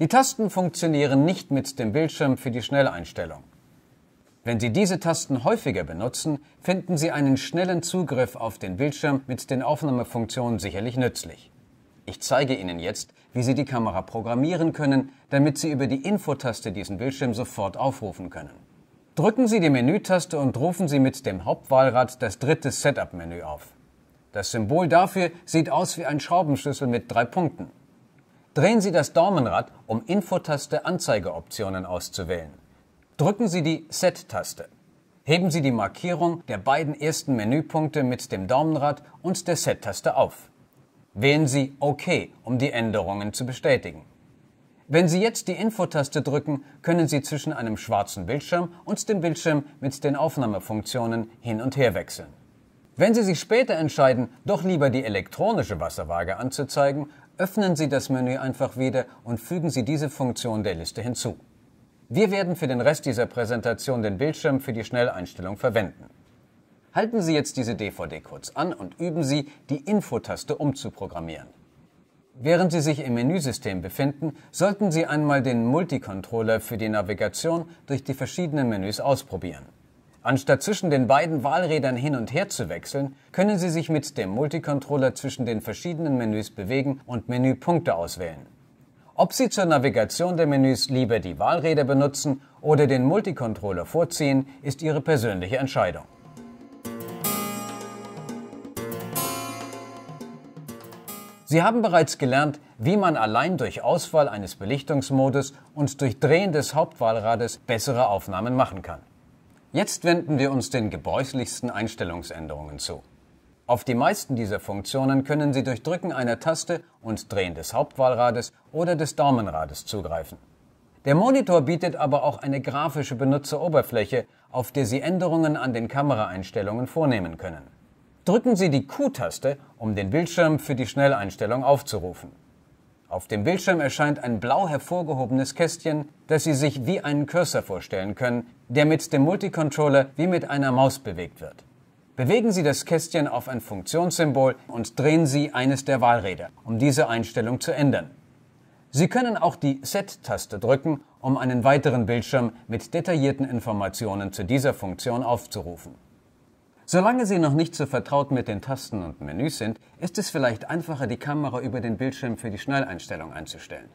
Die Tasten funktionieren nicht mit dem Bildschirm für die Schnelleinstellung. Wenn Sie diese Tasten häufiger benutzen, finden Sie einen schnellen Zugriff auf den Bildschirm mit den Aufnahmefunktionen sicherlich nützlich. Ich zeige Ihnen jetzt, wie Sie die Kamera programmieren können, damit Sie über die Infotaste diesen Bildschirm sofort aufrufen können. Drücken Sie die Menütaste und rufen Sie mit dem Hauptwahlrad das dritte Setup-Menü auf. Das Symbol dafür sieht aus wie ein Schraubenschlüssel mit drei Punkten. Drehen Sie das Daumenrad, um Infotaste Anzeigeoptionen auszuwählen. Drücken Sie die Set-Taste. Heben Sie die Markierung der beiden ersten Menüpunkte mit dem Daumenrad und der Set-Taste auf. Wählen Sie OK, um die Änderungen zu bestätigen. Wenn Sie jetzt die Infotaste drücken, können Sie zwischen einem schwarzen Bildschirm und dem Bildschirm mit den Aufnahmefunktionen hin und her wechseln. Wenn Sie sich später entscheiden, doch lieber die elektronische Wasserwaage anzuzeigen, öffnen Sie das Menü einfach wieder und fügen Sie diese Funktion der Liste hinzu. Wir werden für den Rest dieser Präsentation den Bildschirm für die Schnelleinstellung verwenden. Halten Sie jetzt diese DVD kurz an und üben Sie, die Infotaste umzuprogrammieren. Während Sie sich im Menüsystem befinden, sollten Sie einmal den Multicontroller für die Navigation durch die verschiedenen Menüs ausprobieren. Anstatt zwischen den beiden Wahlrädern hin und her zu wechseln, können Sie sich mit dem Multicontroller zwischen den verschiedenen Menüs bewegen und Menüpunkte auswählen. Ob Sie zur Navigation der Menüs lieber die Wahlräder benutzen oder den Multicontroller vorziehen, ist Ihre persönliche Entscheidung. Sie haben bereits gelernt, wie man allein durch Auswahl eines Belichtungsmodus und durch Drehen des Hauptwahlrades bessere Aufnahmen machen kann. Jetzt wenden wir uns den gebräuchlichsten Einstellungsänderungen zu. Auf die meisten dieser Funktionen können Sie durch Drücken einer Taste und Drehen des Hauptwahlrades oder des Daumenrades zugreifen. Der Monitor bietet aber auch eine grafische Benutzeroberfläche, auf der Sie Änderungen an den Kameraeinstellungen vornehmen können drücken Sie die Q-Taste, um den Bildschirm für die Schnelleinstellung aufzurufen. Auf dem Bildschirm erscheint ein blau hervorgehobenes Kästchen, das Sie sich wie einen Cursor vorstellen können, der mit dem Multicontroller wie mit einer Maus bewegt wird. Bewegen Sie das Kästchen auf ein Funktionssymbol und drehen Sie eines der Wahlräder, um diese Einstellung zu ändern. Sie können auch die Set-Taste drücken, um einen weiteren Bildschirm mit detaillierten Informationen zu dieser Funktion aufzurufen. Solange Sie noch nicht so vertraut mit den Tasten und Menüs sind, ist es vielleicht einfacher, die Kamera über den Bildschirm für die Schnelleinstellung einzustellen.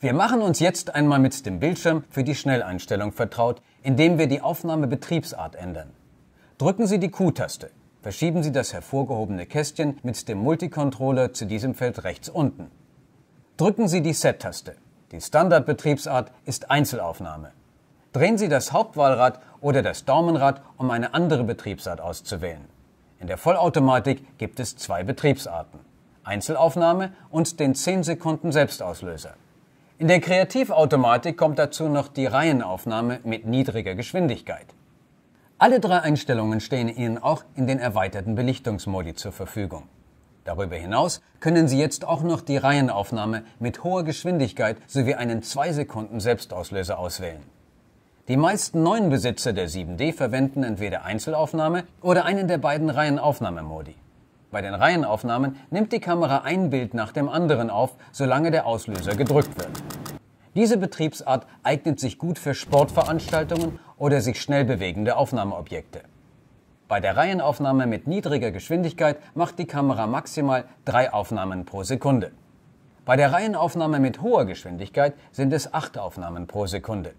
Wir machen uns jetzt einmal mit dem Bildschirm für die Schnelleinstellung vertraut, indem wir die Aufnahmebetriebsart ändern. Drücken Sie die Q-Taste. Verschieben Sie das hervorgehobene Kästchen mit dem Multicontroller zu diesem Feld rechts unten. Drücken Sie die Set-Taste. Die Standardbetriebsart ist Einzelaufnahme drehen Sie das Hauptwahlrad oder das Daumenrad, um eine andere Betriebsart auszuwählen. In der Vollautomatik gibt es zwei Betriebsarten. Einzelaufnahme und den 10 Sekunden Selbstauslöser. In der Kreativautomatik kommt dazu noch die Reihenaufnahme mit niedriger Geschwindigkeit. Alle drei Einstellungen stehen Ihnen auch in den erweiterten Belichtungsmodi zur Verfügung. Darüber hinaus können Sie jetzt auch noch die Reihenaufnahme mit hoher Geschwindigkeit sowie einen 2 Sekunden Selbstauslöser auswählen. Die meisten neuen Besitzer der 7D verwenden entweder Einzelaufnahme oder einen der beiden Reihenaufnahmemodi. Bei den Reihenaufnahmen nimmt die Kamera ein Bild nach dem anderen auf, solange der Auslöser gedrückt wird. Diese Betriebsart eignet sich gut für Sportveranstaltungen oder sich schnell bewegende Aufnahmeobjekte. Bei der Reihenaufnahme mit niedriger Geschwindigkeit macht die Kamera maximal drei Aufnahmen pro Sekunde. Bei der Reihenaufnahme mit hoher Geschwindigkeit sind es acht Aufnahmen pro Sekunde.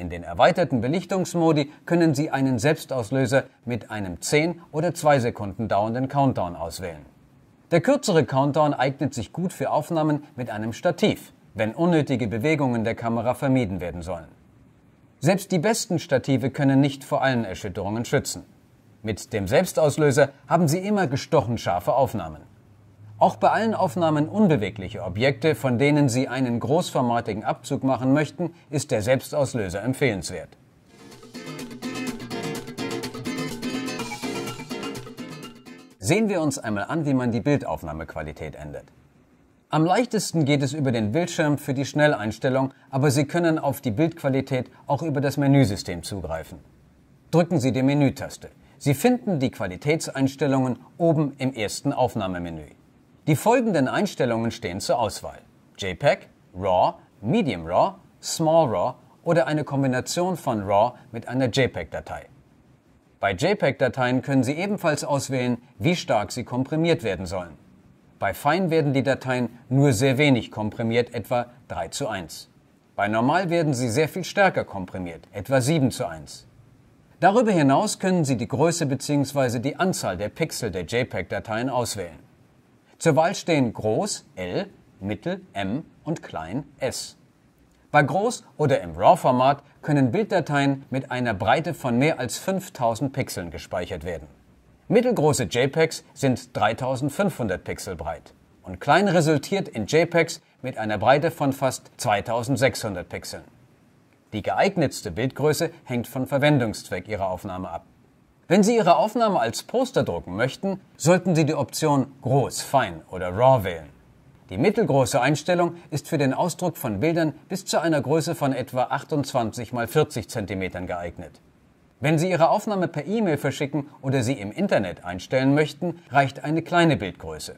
In den erweiterten Belichtungsmodi können Sie einen Selbstauslöser mit einem 10 oder 2 Sekunden dauernden Countdown auswählen. Der kürzere Countdown eignet sich gut für Aufnahmen mit einem Stativ, wenn unnötige Bewegungen der Kamera vermieden werden sollen. Selbst die besten Stative können nicht vor allen Erschütterungen schützen. Mit dem Selbstauslöser haben Sie immer gestochen scharfe Aufnahmen. Auch bei allen Aufnahmen unbewegliche Objekte, von denen Sie einen großformatigen Abzug machen möchten, ist der Selbstauslöser empfehlenswert. Sehen wir uns einmal an, wie man die Bildaufnahmequalität ändert. Am leichtesten geht es über den Bildschirm für die Schnelleinstellung, aber Sie können auf die Bildqualität auch über das Menüsystem zugreifen. Drücken Sie die Menütaste. Sie finden die Qualitätseinstellungen oben im ersten Aufnahmemenü. Die folgenden Einstellungen stehen zur Auswahl. JPEG, RAW, Medium RAW, Small RAW oder eine Kombination von RAW mit einer JPEG-Datei. Bei JPEG-Dateien können Sie ebenfalls auswählen, wie stark sie komprimiert werden sollen. Bei Fein werden die Dateien nur sehr wenig komprimiert, etwa 3 zu 1. Bei Normal werden sie sehr viel stärker komprimiert, etwa 7 zu 1. Darüber hinaus können Sie die Größe bzw. die Anzahl der Pixel der JPEG-Dateien auswählen. Zur Wahl stehen Groß L, Mittel M und Klein S. Bei Groß- oder im RAW-Format können Bilddateien mit einer Breite von mehr als 5000 Pixeln gespeichert werden. Mittelgroße JPEGs sind 3500 Pixel breit und klein resultiert in JPEGs mit einer Breite von fast 2600 Pixeln. Die geeignetste Bildgröße hängt vom Verwendungszweck Ihrer Aufnahme ab. Wenn Sie Ihre Aufnahme als Poster drucken möchten, sollten Sie die Option Groß, Fein oder RAW wählen. Die mittelgroße Einstellung ist für den Ausdruck von Bildern bis zu einer Größe von etwa 28 x 40 cm geeignet. Wenn Sie Ihre Aufnahme per E-Mail verschicken oder sie im Internet einstellen möchten, reicht eine kleine Bildgröße.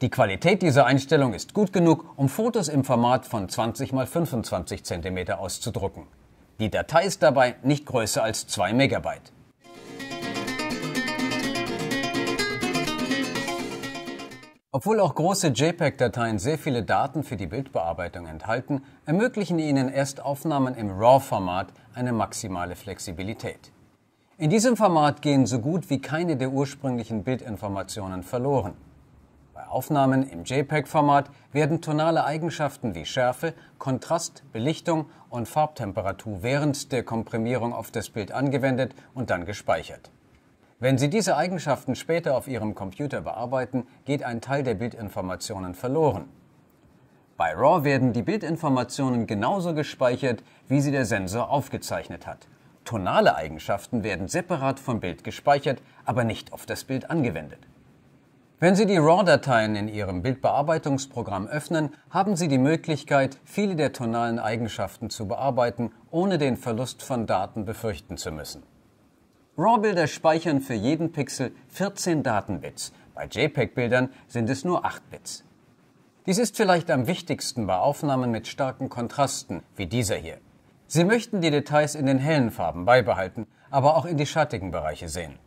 Die Qualität dieser Einstellung ist gut genug, um Fotos im Format von 20 x 25 cm auszudrucken. Die Datei ist dabei nicht größer als 2 Megabyte. Obwohl auch große JPEG-Dateien sehr viele Daten für die Bildbearbeitung enthalten, ermöglichen ihnen erst Aufnahmen im RAW-Format eine maximale Flexibilität. In diesem Format gehen so gut wie keine der ursprünglichen Bildinformationen verloren. Bei Aufnahmen im JPEG-Format werden tonale Eigenschaften wie Schärfe, Kontrast, Belichtung und Farbtemperatur während der Komprimierung auf das Bild angewendet und dann gespeichert. Wenn Sie diese Eigenschaften später auf Ihrem Computer bearbeiten, geht ein Teil der Bildinformationen verloren. Bei RAW werden die Bildinformationen genauso gespeichert, wie sie der Sensor aufgezeichnet hat. Tonale Eigenschaften werden separat vom Bild gespeichert, aber nicht auf das Bild angewendet. Wenn Sie die RAW-Dateien in Ihrem Bildbearbeitungsprogramm öffnen, haben Sie die Möglichkeit, viele der tonalen Eigenschaften zu bearbeiten, ohne den Verlust von Daten befürchten zu müssen. RAW-Bilder speichern für jeden Pixel 14 Datenbits. Bei JPEG-Bildern sind es nur 8 Bits. Dies ist vielleicht am wichtigsten bei Aufnahmen mit starken Kontrasten, wie dieser hier. Sie möchten die Details in den hellen Farben beibehalten, aber auch in die schattigen Bereiche sehen.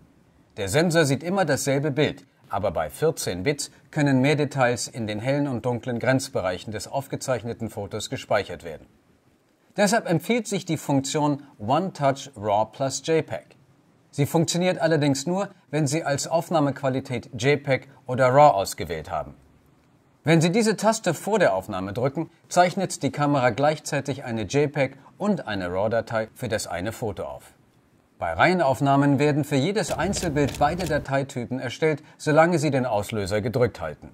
Der Sensor sieht immer dasselbe Bild, aber bei 14 Bits können mehr Details in den hellen und dunklen Grenzbereichen des aufgezeichneten Fotos gespeichert werden. Deshalb empfiehlt sich die Funktion One Touch RAW plus JPEG. Sie funktioniert allerdings nur, wenn Sie als Aufnahmequalität JPEG oder RAW ausgewählt haben. Wenn Sie diese Taste vor der Aufnahme drücken, zeichnet die Kamera gleichzeitig eine JPEG und eine RAW-Datei für das eine Foto auf. Bei Reihenaufnahmen werden für jedes Einzelbild beide Dateitypen erstellt, solange Sie den Auslöser gedrückt halten.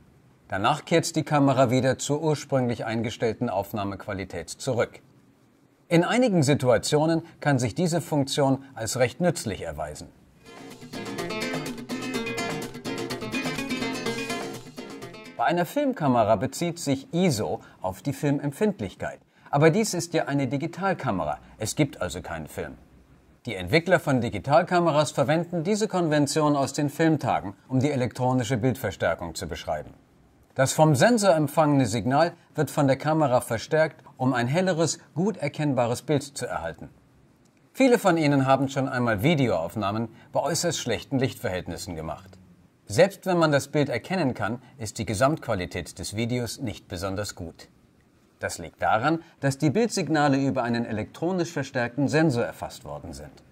Danach kehrt die Kamera wieder zur ursprünglich eingestellten Aufnahmequalität zurück. In einigen Situationen kann sich diese Funktion als recht nützlich erweisen. Bei einer Filmkamera bezieht sich ISO auf die Filmempfindlichkeit. Aber dies ist ja eine Digitalkamera, es gibt also keinen Film. Die Entwickler von Digitalkameras verwenden diese Konvention aus den Filmtagen, um die elektronische Bildverstärkung zu beschreiben. Das vom Sensor empfangene Signal wird von der Kamera verstärkt, um ein helleres, gut erkennbares Bild zu erhalten. Viele von Ihnen haben schon einmal Videoaufnahmen bei äußerst schlechten Lichtverhältnissen gemacht. Selbst wenn man das Bild erkennen kann, ist die Gesamtqualität des Videos nicht besonders gut. Das liegt daran, dass die Bildsignale über einen elektronisch verstärkten Sensor erfasst worden sind.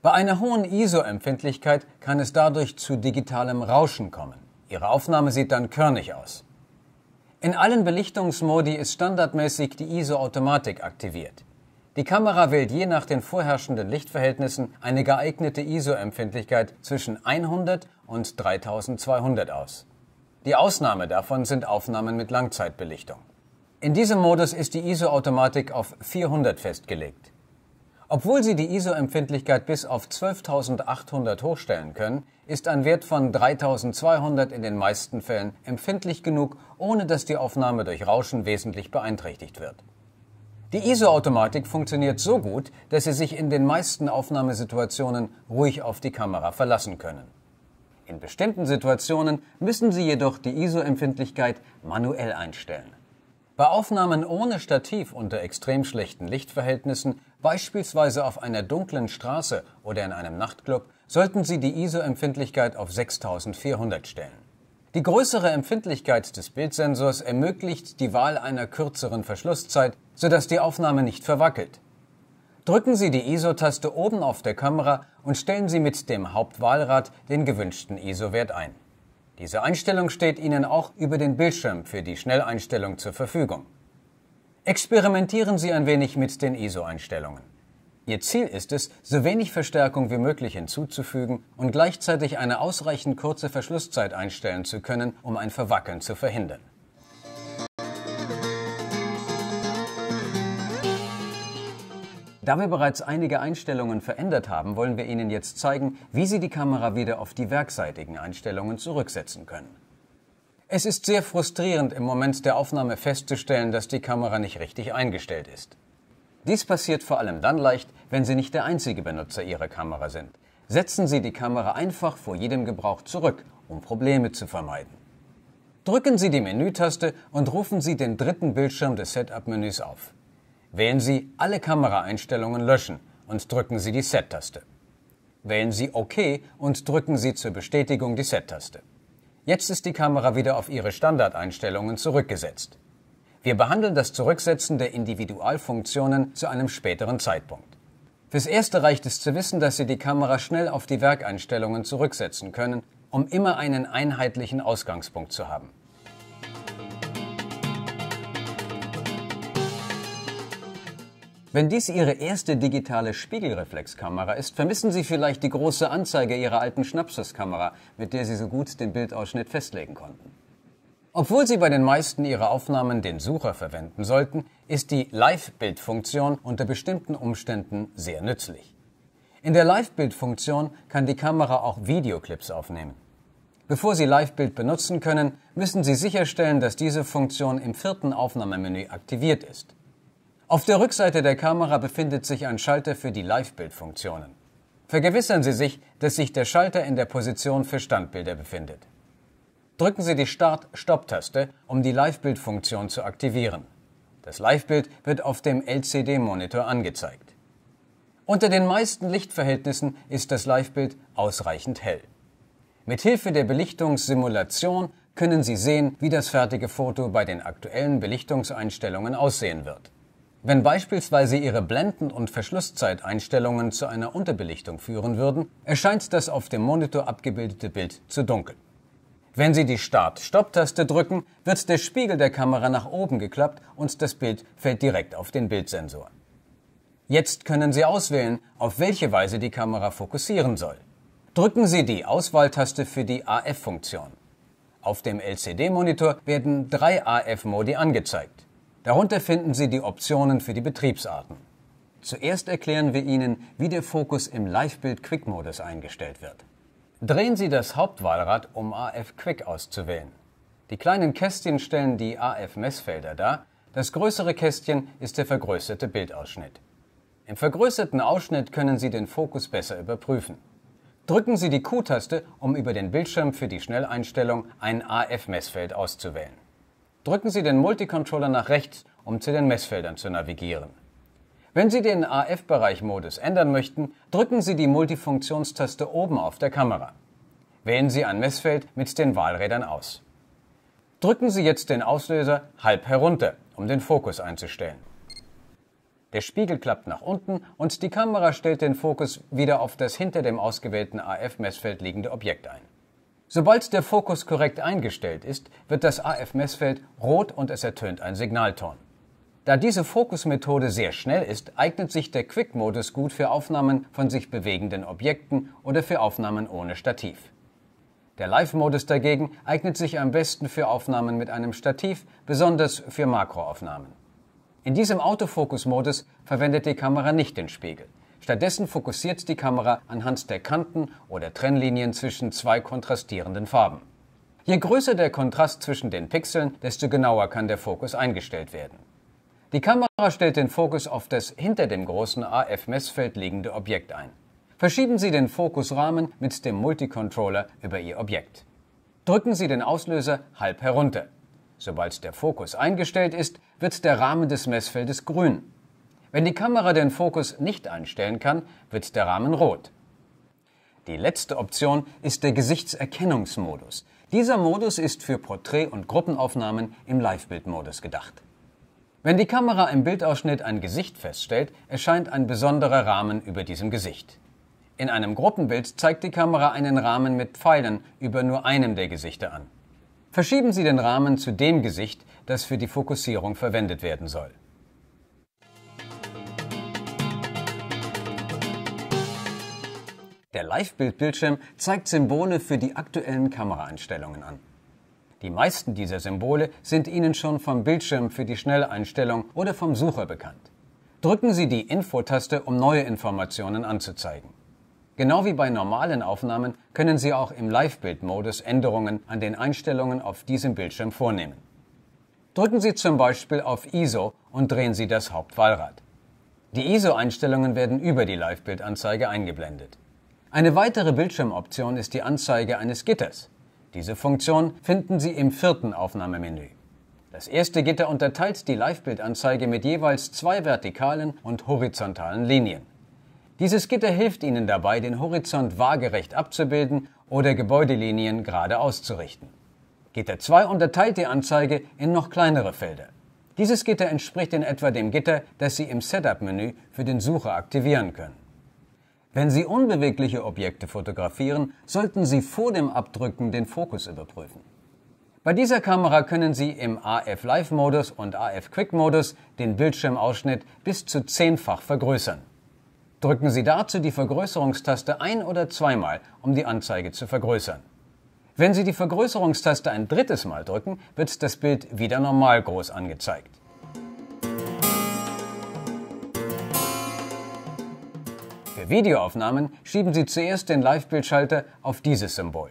Bei einer hohen ISO-Empfindlichkeit kann es dadurch zu digitalem Rauschen kommen. Ihre Aufnahme sieht dann körnig aus. In allen Belichtungsmodi ist standardmäßig die ISO-Automatik aktiviert. Die Kamera wählt je nach den vorherrschenden Lichtverhältnissen eine geeignete ISO-Empfindlichkeit zwischen 100 und 3200 aus. Die Ausnahme davon sind Aufnahmen mit Langzeitbelichtung. In diesem Modus ist die ISO-Automatik auf 400 festgelegt. Obwohl sie die ISO-Empfindlichkeit bis auf 12.800 hochstellen können, ist ein Wert von 3.200 in den meisten Fällen empfindlich genug, ohne dass die Aufnahme durch Rauschen wesentlich beeinträchtigt wird. Die ISO-Automatik funktioniert so gut, dass Sie sich in den meisten Aufnahmesituationen ruhig auf die Kamera verlassen können. In bestimmten Situationen müssen Sie jedoch die ISO-Empfindlichkeit manuell einstellen. Bei Aufnahmen ohne Stativ unter extrem schlechten Lichtverhältnissen Beispielsweise auf einer dunklen Straße oder in einem Nachtclub sollten Sie die ISO-Empfindlichkeit auf 6400 stellen. Die größere Empfindlichkeit des Bildsensors ermöglicht die Wahl einer kürzeren Verschlusszeit, sodass die Aufnahme nicht verwackelt. Drücken Sie die ISO-Taste oben auf der Kamera und stellen Sie mit dem Hauptwahlrad den gewünschten ISO-Wert ein. Diese Einstellung steht Ihnen auch über den Bildschirm für die Schnelleinstellung zur Verfügung. Experimentieren Sie ein wenig mit den ISO-Einstellungen. Ihr Ziel ist es, so wenig Verstärkung wie möglich hinzuzufügen und gleichzeitig eine ausreichend kurze Verschlusszeit einstellen zu können, um ein Verwackeln zu verhindern. Da wir bereits einige Einstellungen verändert haben, wollen wir Ihnen jetzt zeigen, wie Sie die Kamera wieder auf die werkseitigen Einstellungen zurücksetzen können. Es ist sehr frustrierend, im Moment der Aufnahme festzustellen, dass die Kamera nicht richtig eingestellt ist. Dies passiert vor allem dann leicht, wenn Sie nicht der einzige Benutzer Ihrer Kamera sind. Setzen Sie die Kamera einfach vor jedem Gebrauch zurück, um Probleme zu vermeiden. Drücken Sie die Menütaste und rufen Sie den dritten Bildschirm des Setup-Menüs auf. Wählen Sie Alle Kameraeinstellungen löschen und drücken Sie die Set-Taste. Wählen Sie OK und drücken Sie zur Bestätigung die Set-Taste. Jetzt ist die Kamera wieder auf ihre Standardeinstellungen zurückgesetzt. Wir behandeln das Zurücksetzen der Individualfunktionen zu einem späteren Zeitpunkt. Fürs Erste reicht es zu wissen, dass Sie die Kamera schnell auf die Werkeinstellungen zurücksetzen können, um immer einen einheitlichen Ausgangspunkt zu haben. Wenn dies Ihre erste digitale Spiegelreflexkamera ist, vermissen Sie vielleicht die große Anzeige Ihrer alten Schnapseskamera, mit der Sie so gut den Bildausschnitt festlegen konnten. Obwohl Sie bei den meisten Ihrer Aufnahmen den Sucher verwenden sollten, ist die Live-Bild-Funktion unter bestimmten Umständen sehr nützlich. In der Live-Bild-Funktion kann die Kamera auch Videoclips aufnehmen. Bevor Sie Live-Bild benutzen können, müssen Sie sicherstellen, dass diese Funktion im vierten Aufnahmemenü aktiviert ist. Auf der Rückseite der Kamera befindet sich ein Schalter für die Live-Bildfunktionen. Vergewissern Sie sich, dass sich der Schalter in der Position für Standbilder befindet. Drücken Sie die Start-Stopp-Taste, um die Live-Bildfunktion zu aktivieren. Das Live-Bild wird auf dem LCD-Monitor angezeigt. Unter den meisten Lichtverhältnissen ist das Live-Bild ausreichend hell. Mit Hilfe der Belichtungssimulation können Sie sehen, wie das fertige Foto bei den aktuellen Belichtungseinstellungen aussehen wird. Wenn beispielsweise Ihre Blenden- und Verschlusszeiteinstellungen zu einer Unterbelichtung führen würden, erscheint das auf dem Monitor abgebildete Bild zu dunkel. Wenn Sie die Start-Stopp-Taste drücken, wird der Spiegel der Kamera nach oben geklappt und das Bild fällt direkt auf den Bildsensor. Jetzt können Sie auswählen, auf welche Weise die Kamera fokussieren soll. Drücken Sie die Auswahltaste für die AF-Funktion. Auf dem LCD-Monitor werden drei AF-Modi angezeigt. Darunter finden Sie die Optionen für die Betriebsarten. Zuerst erklären wir Ihnen, wie der Fokus im Live-Bild Quick-Modus eingestellt wird. Drehen Sie das Hauptwahlrad, um AF Quick auszuwählen. Die kleinen Kästchen stellen die AF-Messfelder dar, das größere Kästchen ist der vergrößerte Bildausschnitt. Im vergrößerten Ausschnitt können Sie den Fokus besser überprüfen. Drücken Sie die Q-Taste, um über den Bildschirm für die Schnelleinstellung ein AF-Messfeld auszuwählen. Drücken Sie den Multicontroller nach rechts, um zu den Messfeldern zu navigieren. Wenn Sie den AF-Bereich-Modus ändern möchten, drücken Sie die Multifunktionstaste oben auf der Kamera. Wählen Sie ein Messfeld mit den Wahlrädern aus. Drücken Sie jetzt den Auslöser halb herunter, um den Fokus einzustellen. Der Spiegel klappt nach unten und die Kamera stellt den Fokus wieder auf das hinter dem ausgewählten AF-Messfeld liegende Objekt ein. Sobald der Fokus korrekt eingestellt ist, wird das AF-Messfeld rot und es ertönt ein Signalton. Da diese Fokusmethode sehr schnell ist, eignet sich der Quick-Modus gut für Aufnahmen von sich bewegenden Objekten oder für Aufnahmen ohne Stativ. Der Live-Modus dagegen eignet sich am besten für Aufnahmen mit einem Stativ, besonders für Makroaufnahmen. In diesem Autofokus-Modus verwendet die Kamera nicht den Spiegel. Stattdessen fokussiert die Kamera anhand der Kanten oder Trennlinien zwischen zwei kontrastierenden Farben. Je größer der Kontrast zwischen den Pixeln, desto genauer kann der Fokus eingestellt werden. Die Kamera stellt den Fokus auf das hinter dem großen AF-Messfeld liegende Objekt ein. Verschieben Sie den Fokusrahmen mit dem Multicontroller über Ihr Objekt. Drücken Sie den Auslöser halb herunter. Sobald der Fokus eingestellt ist, wird der Rahmen des Messfeldes grün. Wenn die Kamera den Fokus nicht einstellen kann, wird der Rahmen rot. Die letzte Option ist der Gesichtserkennungsmodus. Dieser Modus ist für Porträt- und Gruppenaufnahmen im Live-Bild-Modus gedacht. Wenn die Kamera im Bildausschnitt ein Gesicht feststellt, erscheint ein besonderer Rahmen über diesem Gesicht. In einem Gruppenbild zeigt die Kamera einen Rahmen mit Pfeilen über nur einem der Gesichter an. Verschieben Sie den Rahmen zu dem Gesicht, das für die Fokussierung verwendet werden soll. Der Live-Bild-Bildschirm zeigt Symbole für die aktuellen Kameraeinstellungen an. Die meisten dieser Symbole sind Ihnen schon vom Bildschirm für die Schnelleinstellung oder vom Sucher bekannt. Drücken Sie die Info-Taste, um neue Informationen anzuzeigen. Genau wie bei normalen Aufnahmen können Sie auch im Live-Bild-Modus Änderungen an den Einstellungen auf diesem Bildschirm vornehmen. Drücken Sie zum Beispiel auf ISO und drehen Sie das Hauptwahlrad. Die ISO-Einstellungen werden über die Live-Bild-Anzeige eingeblendet. Eine weitere Bildschirmoption ist die Anzeige eines Gitters. Diese Funktion finden Sie im vierten Aufnahmemenü. Das erste Gitter unterteilt die Live-Bildanzeige mit jeweils zwei vertikalen und horizontalen Linien. Dieses Gitter hilft Ihnen dabei, den Horizont waagerecht abzubilden oder Gebäudelinien gerade auszurichten. Gitter 2 unterteilt die Anzeige in noch kleinere Felder. Dieses Gitter entspricht in etwa dem Gitter, das Sie im Setup-Menü für den Sucher aktivieren können. Wenn Sie unbewegliche Objekte fotografieren, sollten Sie vor dem Abdrücken den Fokus überprüfen. Bei dieser Kamera können Sie im AF Live Modus und AF Quick Modus den Bildschirmausschnitt bis zu zehnfach vergrößern. Drücken Sie dazu die Vergrößerungstaste ein- oder zweimal, um die Anzeige zu vergrößern. Wenn Sie die Vergrößerungstaste ein drittes Mal drücken, wird das Bild wieder normal groß angezeigt. Für Videoaufnahmen schieben Sie zuerst den Live-Bildschalter auf dieses Symbol.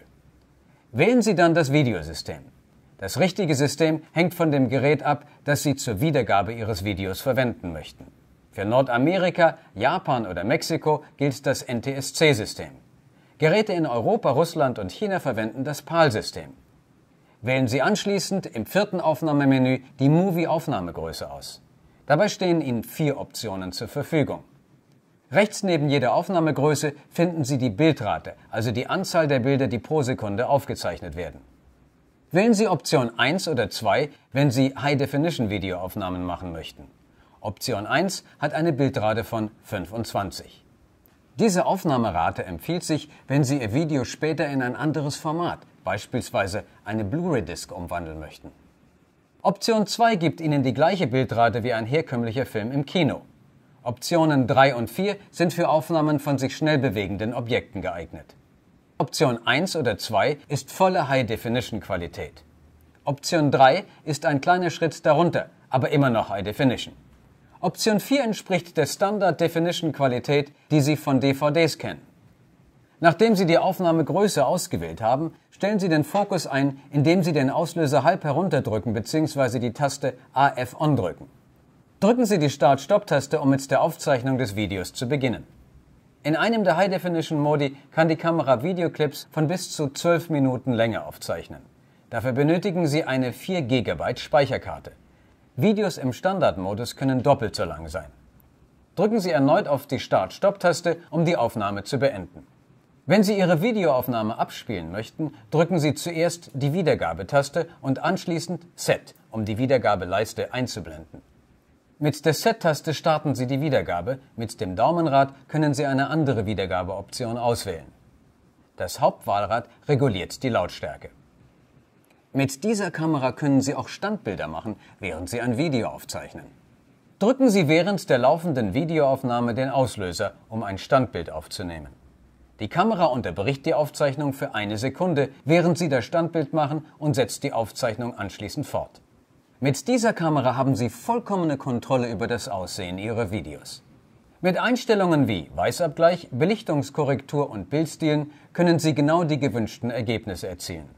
Wählen Sie dann das Videosystem. Das richtige System hängt von dem Gerät ab, das Sie zur Wiedergabe Ihres Videos verwenden möchten. Für Nordamerika, Japan oder Mexiko gilt das NTSC-System. Geräte in Europa, Russland und China verwenden das PAL-System. Wählen Sie anschließend im vierten Aufnahmemenü die Movie-Aufnahmegröße aus. Dabei stehen Ihnen vier Optionen zur Verfügung. Rechts neben jeder Aufnahmegröße finden Sie die Bildrate, also die Anzahl der Bilder, die pro Sekunde aufgezeichnet werden. Wählen Sie Option 1 oder 2, wenn Sie High-Definition-Videoaufnahmen machen möchten. Option 1 hat eine Bildrate von 25. Diese Aufnahmerate empfiehlt sich, wenn Sie Ihr Video später in ein anderes Format, beispielsweise eine Blu-ray-Disc, umwandeln möchten. Option 2 gibt Ihnen die gleiche Bildrate wie ein herkömmlicher Film im Kino. Optionen 3 und 4 sind für Aufnahmen von sich schnell bewegenden Objekten geeignet. Option 1 oder 2 ist volle High-Definition-Qualität. Option 3 ist ein kleiner Schritt darunter, aber immer noch High Definition. Option 4 entspricht der Standard-Definition-Qualität, die Sie von DVDs kennen. Nachdem Sie die Aufnahmegröße ausgewählt haben, stellen Sie den Fokus ein, indem Sie den Auslöser halb herunterdrücken bzw. die Taste AF On drücken. Drücken Sie die start stop taste um mit der Aufzeichnung des Videos zu beginnen. In einem der High-Definition-Modi kann die Kamera Videoclips von bis zu 12 Minuten Länge aufzeichnen. Dafür benötigen Sie eine 4 GB Speicherkarte. Videos im Standardmodus können doppelt so lang sein. Drücken Sie erneut auf die start stop taste um die Aufnahme zu beenden. Wenn Sie Ihre Videoaufnahme abspielen möchten, drücken Sie zuerst die Wiedergabetaste und anschließend Set, um die Wiedergabeleiste einzublenden. Mit der Set-Taste starten Sie die Wiedergabe, mit dem Daumenrad können Sie eine andere Wiedergabeoption auswählen. Das Hauptwahlrad reguliert die Lautstärke. Mit dieser Kamera können Sie auch Standbilder machen, während Sie ein Video aufzeichnen. Drücken Sie während der laufenden Videoaufnahme den Auslöser, um ein Standbild aufzunehmen. Die Kamera unterbricht die Aufzeichnung für eine Sekunde, während Sie das Standbild machen und setzt die Aufzeichnung anschließend fort. Mit dieser Kamera haben Sie vollkommene Kontrolle über das Aussehen Ihrer Videos. Mit Einstellungen wie Weißabgleich, Belichtungskorrektur und Bildstilen können Sie genau die gewünschten Ergebnisse erzielen.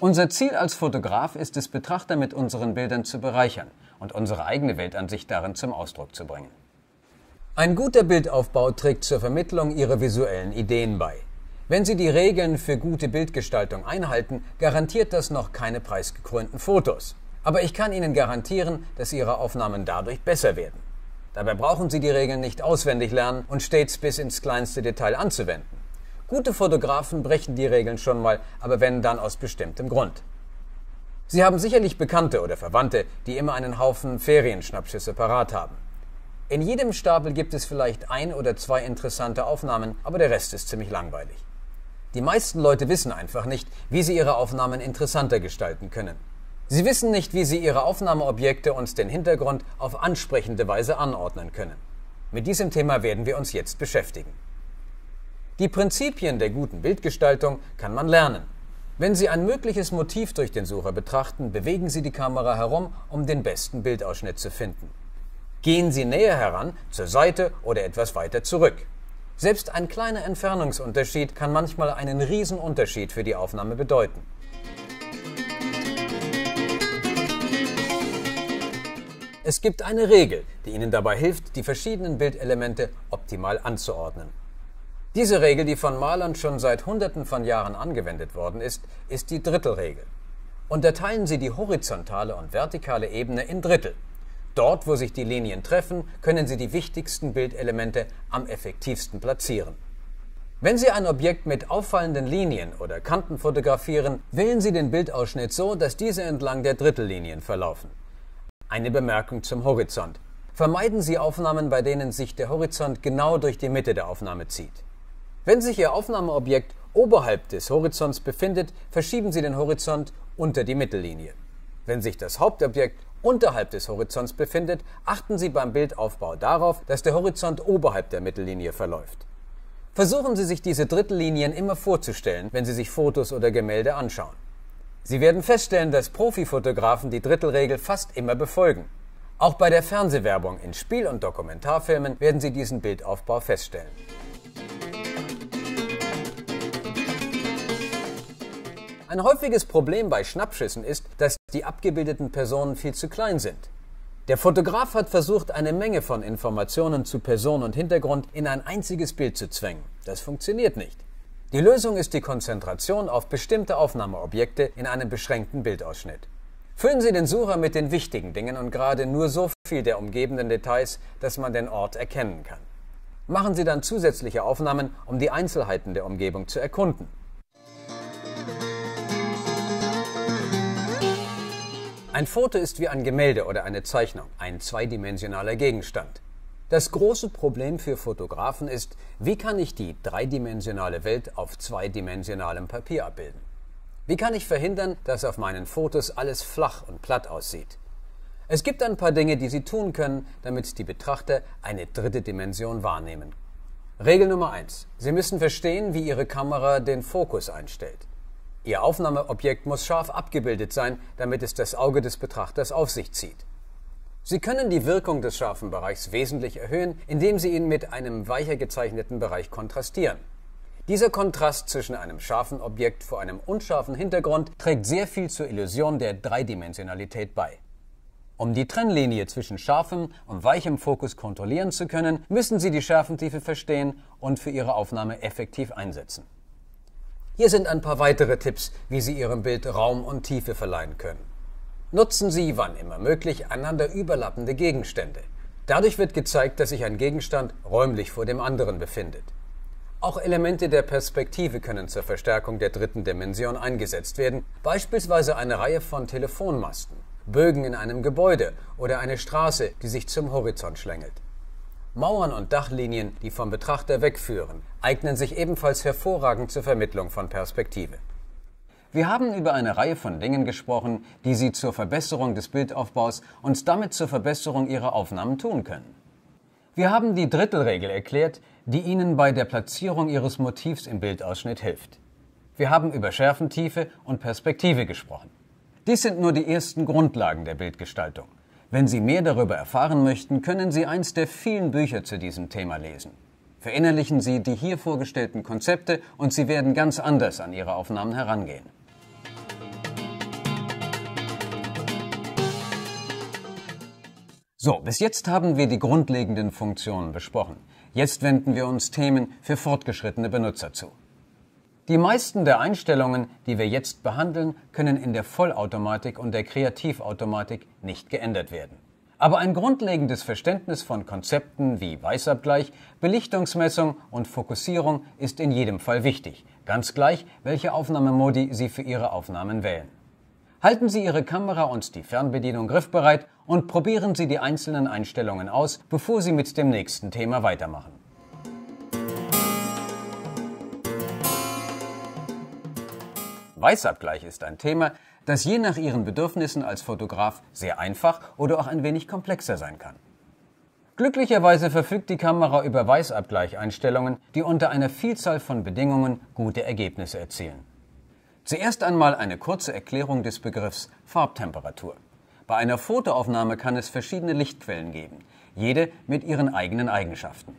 Unser Ziel als Fotograf ist es, Betrachter mit unseren Bildern zu bereichern und unsere eigene Weltansicht darin zum Ausdruck zu bringen. Ein guter Bildaufbau trägt zur Vermittlung Ihrer visuellen Ideen bei. Wenn Sie die Regeln für gute Bildgestaltung einhalten, garantiert das noch keine preisgekrönten Fotos. Aber ich kann Ihnen garantieren, dass Ihre Aufnahmen dadurch besser werden. Dabei brauchen Sie die Regeln nicht auswendig lernen und stets bis ins kleinste Detail anzuwenden. Gute Fotografen brechen die Regeln schon mal, aber wenn dann aus bestimmtem Grund. Sie haben sicherlich Bekannte oder Verwandte, die immer einen Haufen Ferienschnappschüsse parat haben. In jedem Stapel gibt es vielleicht ein oder zwei interessante Aufnahmen, aber der Rest ist ziemlich langweilig. Die meisten Leute wissen einfach nicht, wie sie ihre Aufnahmen interessanter gestalten können. Sie wissen nicht, wie sie ihre Aufnahmeobjekte und den Hintergrund auf ansprechende Weise anordnen können. Mit diesem Thema werden wir uns jetzt beschäftigen. Die Prinzipien der guten Bildgestaltung kann man lernen. Wenn Sie ein mögliches Motiv durch den Sucher betrachten, bewegen Sie die Kamera herum, um den besten Bildausschnitt zu finden. Gehen Sie näher heran, zur Seite oder etwas weiter zurück. Selbst ein kleiner Entfernungsunterschied kann manchmal einen Riesenunterschied für die Aufnahme bedeuten. Es gibt eine Regel, die Ihnen dabei hilft, die verschiedenen Bildelemente optimal anzuordnen. Diese Regel, die von Malern schon seit Hunderten von Jahren angewendet worden ist, ist die Drittelregel. Unterteilen Sie die horizontale und vertikale Ebene in Drittel. Dort, wo sich die Linien treffen, können Sie die wichtigsten Bildelemente am effektivsten platzieren. Wenn Sie ein Objekt mit auffallenden Linien oder Kanten fotografieren, wählen Sie den Bildausschnitt so, dass diese entlang der Drittellinien verlaufen. Eine Bemerkung zum Horizont. Vermeiden Sie Aufnahmen, bei denen sich der Horizont genau durch die Mitte der Aufnahme zieht. Wenn sich Ihr Aufnahmeobjekt oberhalb des Horizonts befindet, verschieben Sie den Horizont unter die Mittellinie. Wenn sich das Hauptobjekt unterhalb des Horizonts befindet, achten Sie beim Bildaufbau darauf, dass der Horizont oberhalb der Mittellinie verläuft. Versuchen Sie sich diese Drittellinien immer vorzustellen, wenn Sie sich Fotos oder Gemälde anschauen. Sie werden feststellen, dass Profifotografen die Drittelregel fast immer befolgen. Auch bei der Fernsehwerbung in Spiel- und Dokumentarfilmen werden Sie diesen Bildaufbau feststellen. Ein häufiges Problem bei Schnappschüssen ist, dass die abgebildeten Personen viel zu klein sind. Der Fotograf hat versucht, eine Menge von Informationen zu Person und Hintergrund in ein einziges Bild zu zwängen. Das funktioniert nicht. Die Lösung ist die Konzentration auf bestimmte Aufnahmeobjekte in einem beschränkten Bildausschnitt. Füllen Sie den Sucher mit den wichtigen Dingen und gerade nur so viel der umgebenden Details, dass man den Ort erkennen kann. Machen Sie dann zusätzliche Aufnahmen, um die Einzelheiten der Umgebung zu erkunden. Ein Foto ist wie ein Gemälde oder eine Zeichnung, ein zweidimensionaler Gegenstand. Das große Problem für Fotografen ist, wie kann ich die dreidimensionale Welt auf zweidimensionalem Papier abbilden? Wie kann ich verhindern, dass auf meinen Fotos alles flach und platt aussieht? Es gibt ein paar Dinge, die Sie tun können, damit die Betrachter eine dritte Dimension wahrnehmen. Regel Nummer eins: Sie müssen verstehen, wie Ihre Kamera den Fokus einstellt. Ihr Aufnahmeobjekt muss scharf abgebildet sein, damit es das Auge des Betrachters auf sich zieht. Sie können die Wirkung des scharfen Bereichs wesentlich erhöhen, indem Sie ihn mit einem weicher gezeichneten Bereich kontrastieren. Dieser Kontrast zwischen einem scharfen Objekt vor einem unscharfen Hintergrund trägt sehr viel zur Illusion der Dreidimensionalität bei. Um die Trennlinie zwischen scharfem und weichem Fokus kontrollieren zu können, müssen Sie die Schärfentiefe verstehen und für Ihre Aufnahme effektiv einsetzen. Hier sind ein paar weitere Tipps, wie Sie Ihrem Bild Raum und Tiefe verleihen können. Nutzen Sie, wann immer möglich, einander überlappende Gegenstände. Dadurch wird gezeigt, dass sich ein Gegenstand räumlich vor dem anderen befindet. Auch Elemente der Perspektive können zur Verstärkung der dritten Dimension eingesetzt werden, beispielsweise eine Reihe von Telefonmasten, Bögen in einem Gebäude oder eine Straße, die sich zum Horizont schlängelt. Mauern und Dachlinien, die vom Betrachter wegführen, eignen sich ebenfalls hervorragend zur Vermittlung von Perspektive. Wir haben über eine Reihe von Dingen gesprochen, die Sie zur Verbesserung des Bildaufbaus und damit zur Verbesserung Ihrer Aufnahmen tun können. Wir haben die Drittelregel erklärt, die Ihnen bei der Platzierung Ihres Motivs im Bildausschnitt hilft. Wir haben über Schärfentiefe und Perspektive gesprochen. Dies sind nur die ersten Grundlagen der Bildgestaltung. Wenn Sie mehr darüber erfahren möchten, können Sie eins der vielen Bücher zu diesem Thema lesen. Verinnerlichen Sie die hier vorgestellten Konzepte und Sie werden ganz anders an Ihre Aufnahmen herangehen. So, bis jetzt haben wir die grundlegenden Funktionen besprochen. Jetzt wenden wir uns Themen für fortgeschrittene Benutzer zu. Die meisten der Einstellungen, die wir jetzt behandeln, können in der Vollautomatik und der Kreativautomatik nicht geändert werden. Aber ein grundlegendes Verständnis von Konzepten wie Weißabgleich, Belichtungsmessung und Fokussierung ist in jedem Fall wichtig, ganz gleich, welche Aufnahmemodi Sie für Ihre Aufnahmen wählen. Halten Sie Ihre Kamera und die Fernbedienung griffbereit und probieren Sie die einzelnen Einstellungen aus, bevor Sie mit dem nächsten Thema weitermachen. Weißabgleich ist ein Thema, das je nach Ihren Bedürfnissen als Fotograf sehr einfach oder auch ein wenig komplexer sein kann. Glücklicherweise verfügt die Kamera über Weißabgleicheinstellungen, die unter einer Vielzahl von Bedingungen gute Ergebnisse erzielen. Zuerst einmal eine kurze Erklärung des Begriffs Farbtemperatur. Bei einer Fotoaufnahme kann es verschiedene Lichtquellen geben, jede mit ihren eigenen Eigenschaften.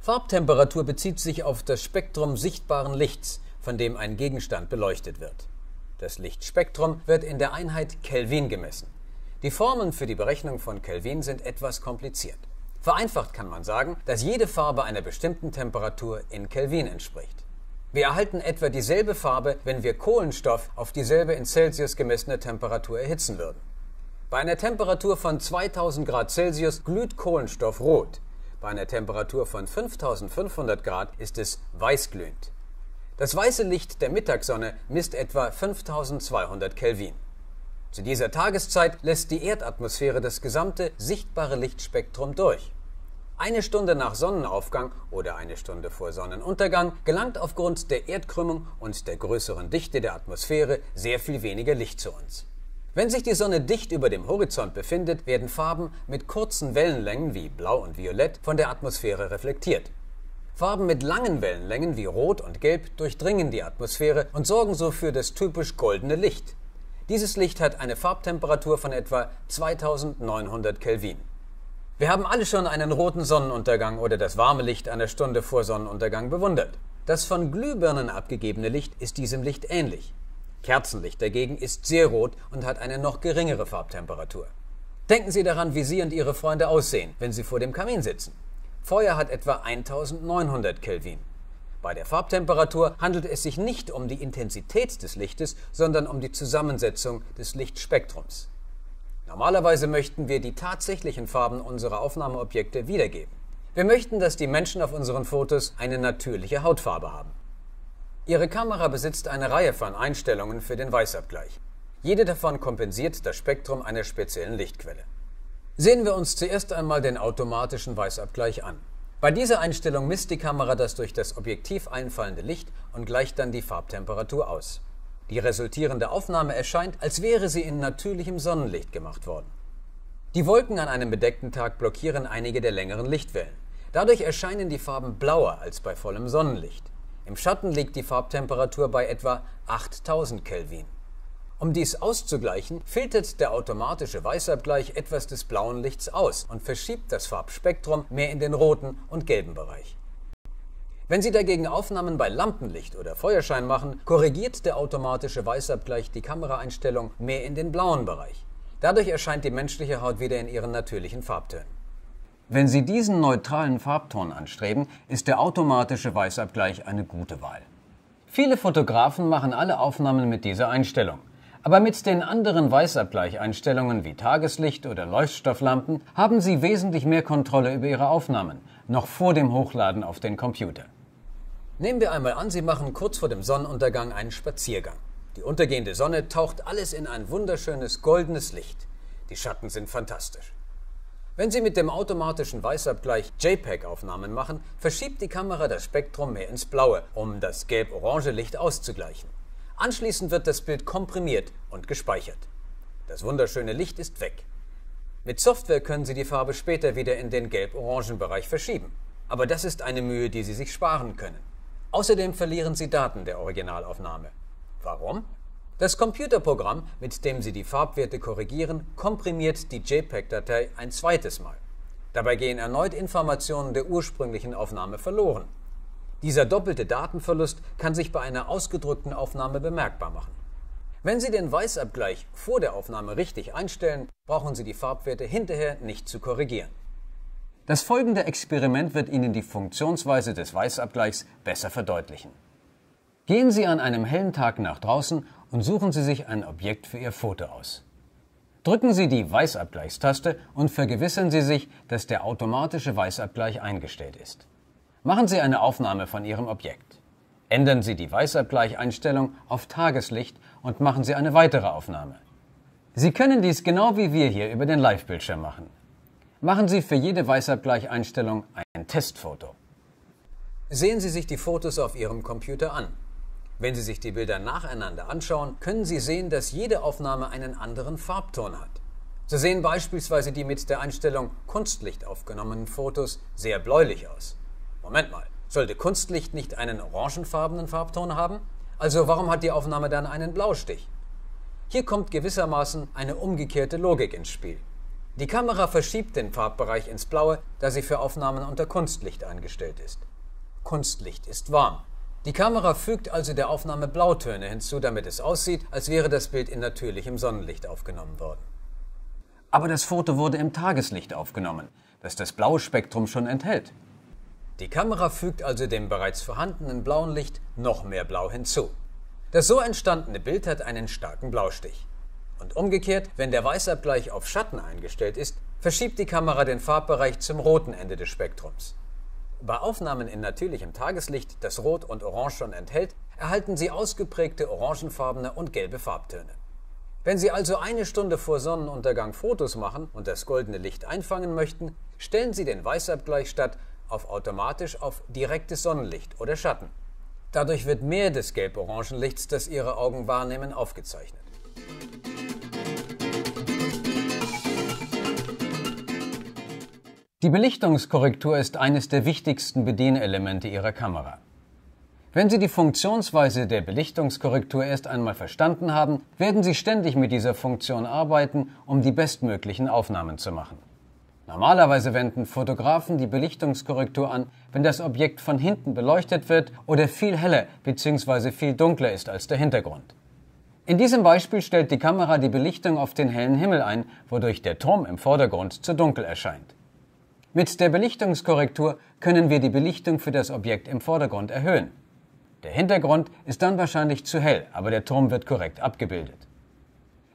Farbtemperatur bezieht sich auf das Spektrum sichtbaren Lichts, von dem ein Gegenstand beleuchtet wird. Das Lichtspektrum wird in der Einheit Kelvin gemessen. Die Formen für die Berechnung von Kelvin sind etwas kompliziert. Vereinfacht kann man sagen, dass jede Farbe einer bestimmten Temperatur in Kelvin entspricht. Wir erhalten etwa dieselbe Farbe, wenn wir Kohlenstoff auf dieselbe in Celsius gemessene Temperatur erhitzen würden. Bei einer Temperatur von 2000 Grad Celsius glüht Kohlenstoff rot. Bei einer Temperatur von 5500 Grad ist es weißglühend. Das weiße Licht der Mittagssonne misst etwa 5200 Kelvin. Zu dieser Tageszeit lässt die Erdatmosphäre das gesamte sichtbare Lichtspektrum durch. Eine Stunde nach Sonnenaufgang oder eine Stunde vor Sonnenuntergang gelangt aufgrund der Erdkrümmung und der größeren Dichte der Atmosphäre sehr viel weniger Licht zu uns. Wenn sich die Sonne dicht über dem Horizont befindet, werden Farben mit kurzen Wellenlängen wie Blau und Violett von der Atmosphäre reflektiert. Farben mit langen Wellenlängen wie Rot und Gelb durchdringen die Atmosphäre und sorgen so für das typisch goldene Licht. Dieses Licht hat eine Farbtemperatur von etwa 2900 Kelvin. Wir haben alle schon einen roten Sonnenuntergang oder das warme Licht einer Stunde vor Sonnenuntergang bewundert. Das von Glühbirnen abgegebene Licht ist diesem Licht ähnlich. Kerzenlicht dagegen ist sehr rot und hat eine noch geringere Farbtemperatur. Denken Sie daran, wie Sie und Ihre Freunde aussehen, wenn Sie vor dem Kamin sitzen. Feuer hat etwa 1900 Kelvin. Bei der Farbtemperatur handelt es sich nicht um die Intensität des Lichtes, sondern um die Zusammensetzung des Lichtspektrums. Normalerweise möchten wir die tatsächlichen Farben unserer Aufnahmeobjekte wiedergeben. Wir möchten, dass die Menschen auf unseren Fotos eine natürliche Hautfarbe haben. Ihre Kamera besitzt eine Reihe von Einstellungen für den Weißabgleich. Jede davon kompensiert das Spektrum einer speziellen Lichtquelle. Sehen wir uns zuerst einmal den automatischen Weißabgleich an. Bei dieser Einstellung misst die Kamera das durch das Objektiv einfallende Licht und gleicht dann die Farbtemperatur aus. Die resultierende Aufnahme erscheint, als wäre sie in natürlichem Sonnenlicht gemacht worden. Die Wolken an einem bedeckten Tag blockieren einige der längeren Lichtwellen. Dadurch erscheinen die Farben blauer als bei vollem Sonnenlicht. Im Schatten liegt die Farbtemperatur bei etwa 8000 Kelvin. Um dies auszugleichen, filtert der automatische Weißabgleich etwas des blauen Lichts aus und verschiebt das Farbspektrum mehr in den roten und gelben Bereich. Wenn Sie dagegen Aufnahmen bei Lampenlicht oder Feuerschein machen, korrigiert der automatische Weißabgleich die Kameraeinstellung mehr in den blauen Bereich. Dadurch erscheint die menschliche Haut wieder in ihren natürlichen Farbtönen. Wenn Sie diesen neutralen Farbton anstreben, ist der automatische Weißabgleich eine gute Wahl. Viele Fotografen machen alle Aufnahmen mit dieser Einstellung. Aber mit den anderen Weißabgleicheinstellungen wie Tageslicht oder Leuchtstofflampen haben Sie wesentlich mehr Kontrolle über Ihre Aufnahmen, noch vor dem Hochladen auf den Computer. Nehmen wir einmal an, Sie machen kurz vor dem Sonnenuntergang einen Spaziergang. Die untergehende Sonne taucht alles in ein wunderschönes goldenes Licht. Die Schatten sind fantastisch. Wenn Sie mit dem automatischen Weißabgleich JPEG-Aufnahmen machen, verschiebt die Kamera das Spektrum mehr ins Blaue, um das gelb-orange Licht auszugleichen. Anschließend wird das Bild komprimiert und gespeichert. Das wunderschöne Licht ist weg. Mit Software können Sie die Farbe später wieder in den gelb-orangen Bereich verschieben. Aber das ist eine Mühe, die Sie sich sparen können. Außerdem verlieren Sie Daten der Originalaufnahme. Warum? Das Computerprogramm, mit dem Sie die Farbwerte korrigieren, komprimiert die JPEG-Datei ein zweites Mal. Dabei gehen erneut Informationen der ursprünglichen Aufnahme verloren. Dieser doppelte Datenverlust kann sich bei einer ausgedrückten Aufnahme bemerkbar machen. Wenn Sie den Weißabgleich vor der Aufnahme richtig einstellen, brauchen Sie die Farbwerte hinterher nicht zu korrigieren. Das folgende Experiment wird Ihnen die Funktionsweise des Weißabgleichs besser verdeutlichen. Gehen Sie an einem hellen Tag nach draußen und suchen Sie sich ein Objekt für Ihr Foto aus. Drücken Sie die Weißabgleichstaste und vergewissern Sie sich, dass der automatische Weißabgleich eingestellt ist. Machen Sie eine Aufnahme von Ihrem Objekt. Ändern Sie die Weißabgleicheinstellung auf Tageslicht und machen Sie eine weitere Aufnahme. Sie können dies genau wie wir hier über den Live-Bildschirm machen. Machen Sie für jede Weißabgleicheinstellung ein Testfoto. Sehen Sie sich die Fotos auf Ihrem Computer an. Wenn Sie sich die Bilder nacheinander anschauen, können Sie sehen, dass jede Aufnahme einen anderen Farbton hat. So sehen beispielsweise die mit der Einstellung Kunstlicht aufgenommenen Fotos sehr bläulich aus. Moment mal, sollte Kunstlicht nicht einen orangenfarbenen Farbton haben? Also warum hat die Aufnahme dann einen Blaustich? Hier kommt gewissermaßen eine umgekehrte Logik ins Spiel. Die Kamera verschiebt den Farbbereich ins Blaue, da sie für Aufnahmen unter Kunstlicht eingestellt ist. Kunstlicht ist warm. Die Kamera fügt also der Aufnahme Blautöne hinzu, damit es aussieht, als wäre das Bild in natürlichem Sonnenlicht aufgenommen worden. Aber das Foto wurde im Tageslicht aufgenommen, das das blaue Spektrum schon enthält. Die Kamera fügt also dem bereits vorhandenen blauen Licht noch mehr Blau hinzu. Das so entstandene Bild hat einen starken Blaustich. Und umgekehrt, wenn der Weißabgleich auf Schatten eingestellt ist, verschiebt die Kamera den Farbbereich zum roten Ende des Spektrums. Bei Aufnahmen in natürlichem Tageslicht, das Rot und Orange schon enthält, erhalten Sie ausgeprägte orangenfarbene und gelbe Farbtöne. Wenn Sie also eine Stunde vor Sonnenuntergang Fotos machen und das goldene Licht einfangen möchten, stellen Sie den Weißabgleich statt auf automatisch auf direktes Sonnenlicht oder Schatten. Dadurch wird mehr des gelb-orangen Lichts, das Ihre Augen wahrnehmen, aufgezeichnet. Die Belichtungskorrektur ist eines der wichtigsten Bedienelemente Ihrer Kamera. Wenn Sie die Funktionsweise der Belichtungskorrektur erst einmal verstanden haben, werden Sie ständig mit dieser Funktion arbeiten, um die bestmöglichen Aufnahmen zu machen. Normalerweise wenden Fotografen die Belichtungskorrektur an, wenn das Objekt von hinten beleuchtet wird oder viel heller bzw. viel dunkler ist als der Hintergrund. In diesem Beispiel stellt die Kamera die Belichtung auf den hellen Himmel ein, wodurch der Turm im Vordergrund zu dunkel erscheint. Mit der Belichtungskorrektur können wir die Belichtung für das Objekt im Vordergrund erhöhen. Der Hintergrund ist dann wahrscheinlich zu hell, aber der Turm wird korrekt abgebildet.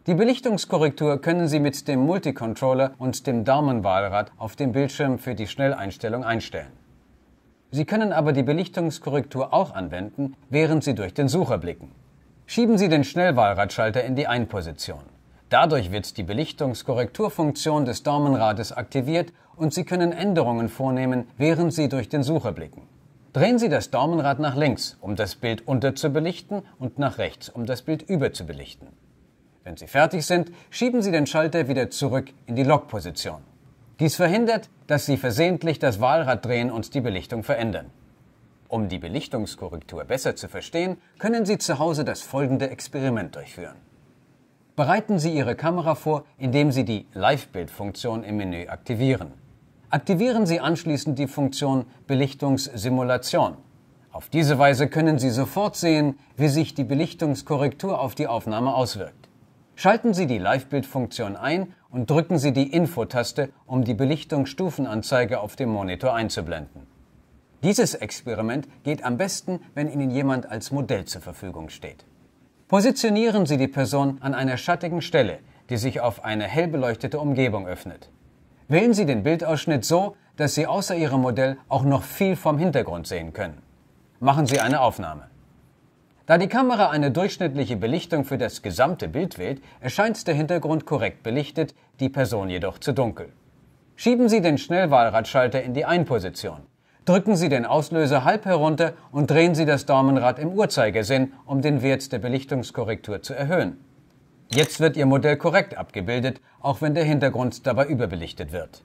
Die Belichtungskorrektur können Sie mit dem Multicontroller und dem Daumenwahlrad auf dem Bildschirm für die Schnelleinstellung einstellen. Sie können aber die Belichtungskorrektur auch anwenden, während Sie durch den Sucher blicken. Schieben Sie den Schnellwahlradschalter in die Einposition. Dadurch wird die Belichtungskorrekturfunktion des Daumenrades aktiviert und Sie können Änderungen vornehmen, während Sie durch den Sucher blicken. Drehen Sie das Daumenrad nach links, um das Bild unterzubelichten und nach rechts, um das Bild überzubelichten. Wenn Sie fertig sind, schieben Sie den Schalter wieder zurück in die Lockposition. Dies verhindert, dass Sie versehentlich das Wahlrad drehen und die Belichtung verändern. Um die Belichtungskorrektur besser zu verstehen, können Sie zu Hause das folgende Experiment durchführen. Bereiten Sie Ihre Kamera vor, indem Sie die Live-Bild-Funktion im Menü aktivieren. Aktivieren Sie anschließend die Funktion Belichtungssimulation. Auf diese Weise können Sie sofort sehen, wie sich die Belichtungskorrektur auf die Aufnahme auswirkt. Schalten Sie die Live-Bild-Funktion ein und drücken Sie die Info-Taste, um die Belichtungsstufenanzeige auf dem Monitor einzublenden. Dieses Experiment geht am besten, wenn Ihnen jemand als Modell zur Verfügung steht. Positionieren Sie die Person an einer schattigen Stelle, die sich auf eine hell beleuchtete Umgebung öffnet. Wählen Sie den Bildausschnitt so, dass Sie außer Ihrem Modell auch noch viel vom Hintergrund sehen können. Machen Sie eine Aufnahme. Da die Kamera eine durchschnittliche Belichtung für das gesamte Bild wählt, erscheint der Hintergrund korrekt belichtet, die Person jedoch zu dunkel. Schieben Sie den Schnellwahlradschalter in die Einposition. Drücken Sie den Auslöser halb herunter und drehen Sie das Daumenrad im Uhrzeigersinn, um den Wert der Belichtungskorrektur zu erhöhen. Jetzt wird Ihr Modell korrekt abgebildet, auch wenn der Hintergrund dabei überbelichtet wird.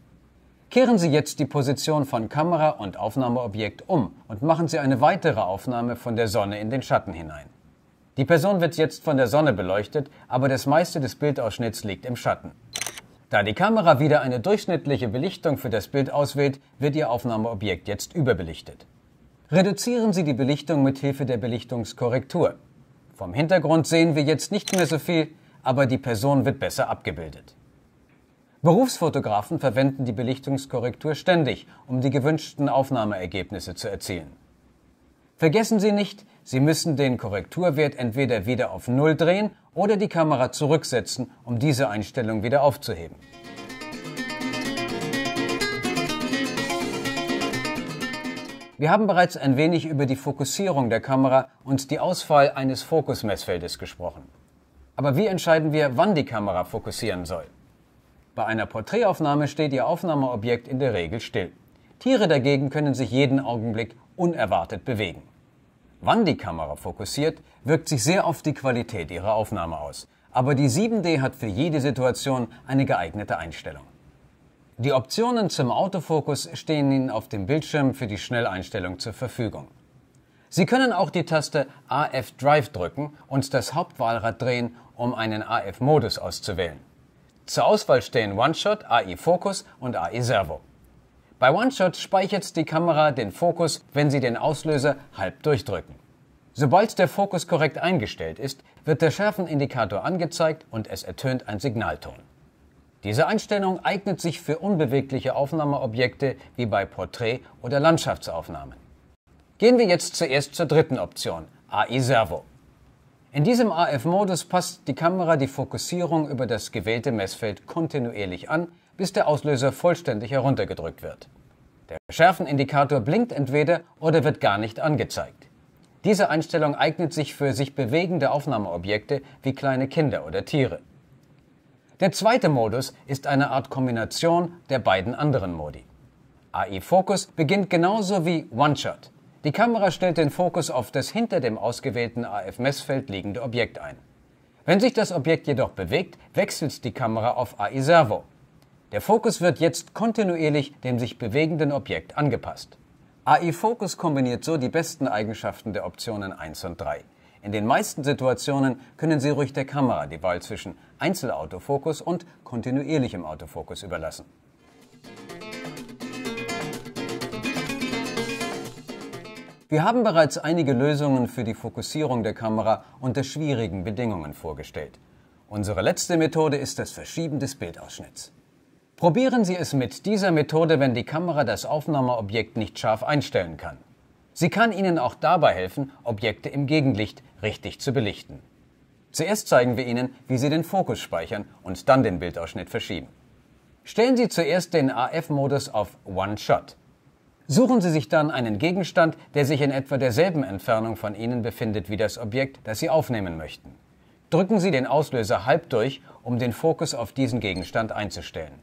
Kehren Sie jetzt die Position von Kamera und Aufnahmeobjekt um und machen Sie eine weitere Aufnahme von der Sonne in den Schatten hinein. Die Person wird jetzt von der Sonne beleuchtet, aber das meiste des Bildausschnitts liegt im Schatten. Da die Kamera wieder eine durchschnittliche Belichtung für das Bild auswählt, wird Ihr Aufnahmeobjekt jetzt überbelichtet. Reduzieren Sie die Belichtung mit Hilfe der Belichtungskorrektur. Vom Hintergrund sehen wir jetzt nicht mehr so viel, aber die Person wird besser abgebildet. Berufsfotografen verwenden die Belichtungskorrektur ständig, um die gewünschten Aufnahmeergebnisse zu erzielen. Vergessen Sie nicht, Sie müssen den Korrekturwert entweder wieder auf Null drehen oder die Kamera zurücksetzen, um diese Einstellung wieder aufzuheben. Wir haben bereits ein wenig über die Fokussierung der Kamera und die Auswahl eines Fokusmessfeldes gesprochen. Aber wie entscheiden wir, wann die Kamera fokussieren soll? Bei einer Porträtaufnahme steht ihr Aufnahmeobjekt in der Regel still. Tiere dagegen können sich jeden Augenblick unerwartet bewegen. Wann die Kamera fokussiert, wirkt sich sehr auf die Qualität ihrer Aufnahme aus. Aber die 7D hat für jede Situation eine geeignete Einstellung. Die Optionen zum Autofokus stehen Ihnen auf dem Bildschirm für die Schnelleinstellung zur Verfügung. Sie können auch die Taste AF Drive drücken und das Hauptwahlrad drehen, um einen AF-Modus auszuwählen. Zur Auswahl stehen OneShot, AI Focus und AI Servo. Bei OneShot speichert die Kamera den Fokus, wenn Sie den Auslöser halb durchdrücken. Sobald der Fokus korrekt eingestellt ist, wird der Schärfenindikator angezeigt und es ertönt ein Signalton. Diese Einstellung eignet sich für unbewegliche Aufnahmeobjekte wie bei Porträt- oder Landschaftsaufnahmen. Gehen wir jetzt zuerst zur dritten Option, AI Servo. In diesem AF-Modus passt die Kamera die Fokussierung über das gewählte Messfeld kontinuierlich an, bis der Auslöser vollständig heruntergedrückt wird. Der Schärfenindikator blinkt entweder oder wird gar nicht angezeigt. Diese Einstellung eignet sich für sich bewegende Aufnahmeobjekte wie kleine Kinder oder Tiere. Der zweite Modus ist eine Art Kombination der beiden anderen Modi. AI Focus beginnt genauso wie One-Shot. Die Kamera stellt den Fokus auf das hinter dem ausgewählten AF-Messfeld liegende Objekt ein. Wenn sich das Objekt jedoch bewegt, wechselt die Kamera auf AI Servo. Der Fokus wird jetzt kontinuierlich dem sich bewegenden Objekt angepasst. AI Focus kombiniert so die besten Eigenschaften der Optionen 1 und 3. In den meisten Situationen können Sie ruhig der Kamera die Wahl zwischen Einzelautofokus und kontinuierlichem Autofokus überlassen. Wir haben bereits einige Lösungen für die Fokussierung der Kamera unter schwierigen Bedingungen vorgestellt. Unsere letzte Methode ist das Verschieben des Bildausschnitts. Probieren Sie es mit dieser Methode, wenn die Kamera das Aufnahmeobjekt nicht scharf einstellen kann. Sie kann Ihnen auch dabei helfen, Objekte im Gegenlicht richtig zu belichten. Zuerst zeigen wir Ihnen, wie Sie den Fokus speichern und dann den Bildausschnitt verschieben. Stellen Sie zuerst den AF-Modus auf One Shot. Suchen Sie sich dann einen Gegenstand, der sich in etwa derselben Entfernung von Ihnen befindet wie das Objekt, das Sie aufnehmen möchten. Drücken Sie den Auslöser halb durch, um den Fokus auf diesen Gegenstand einzustellen.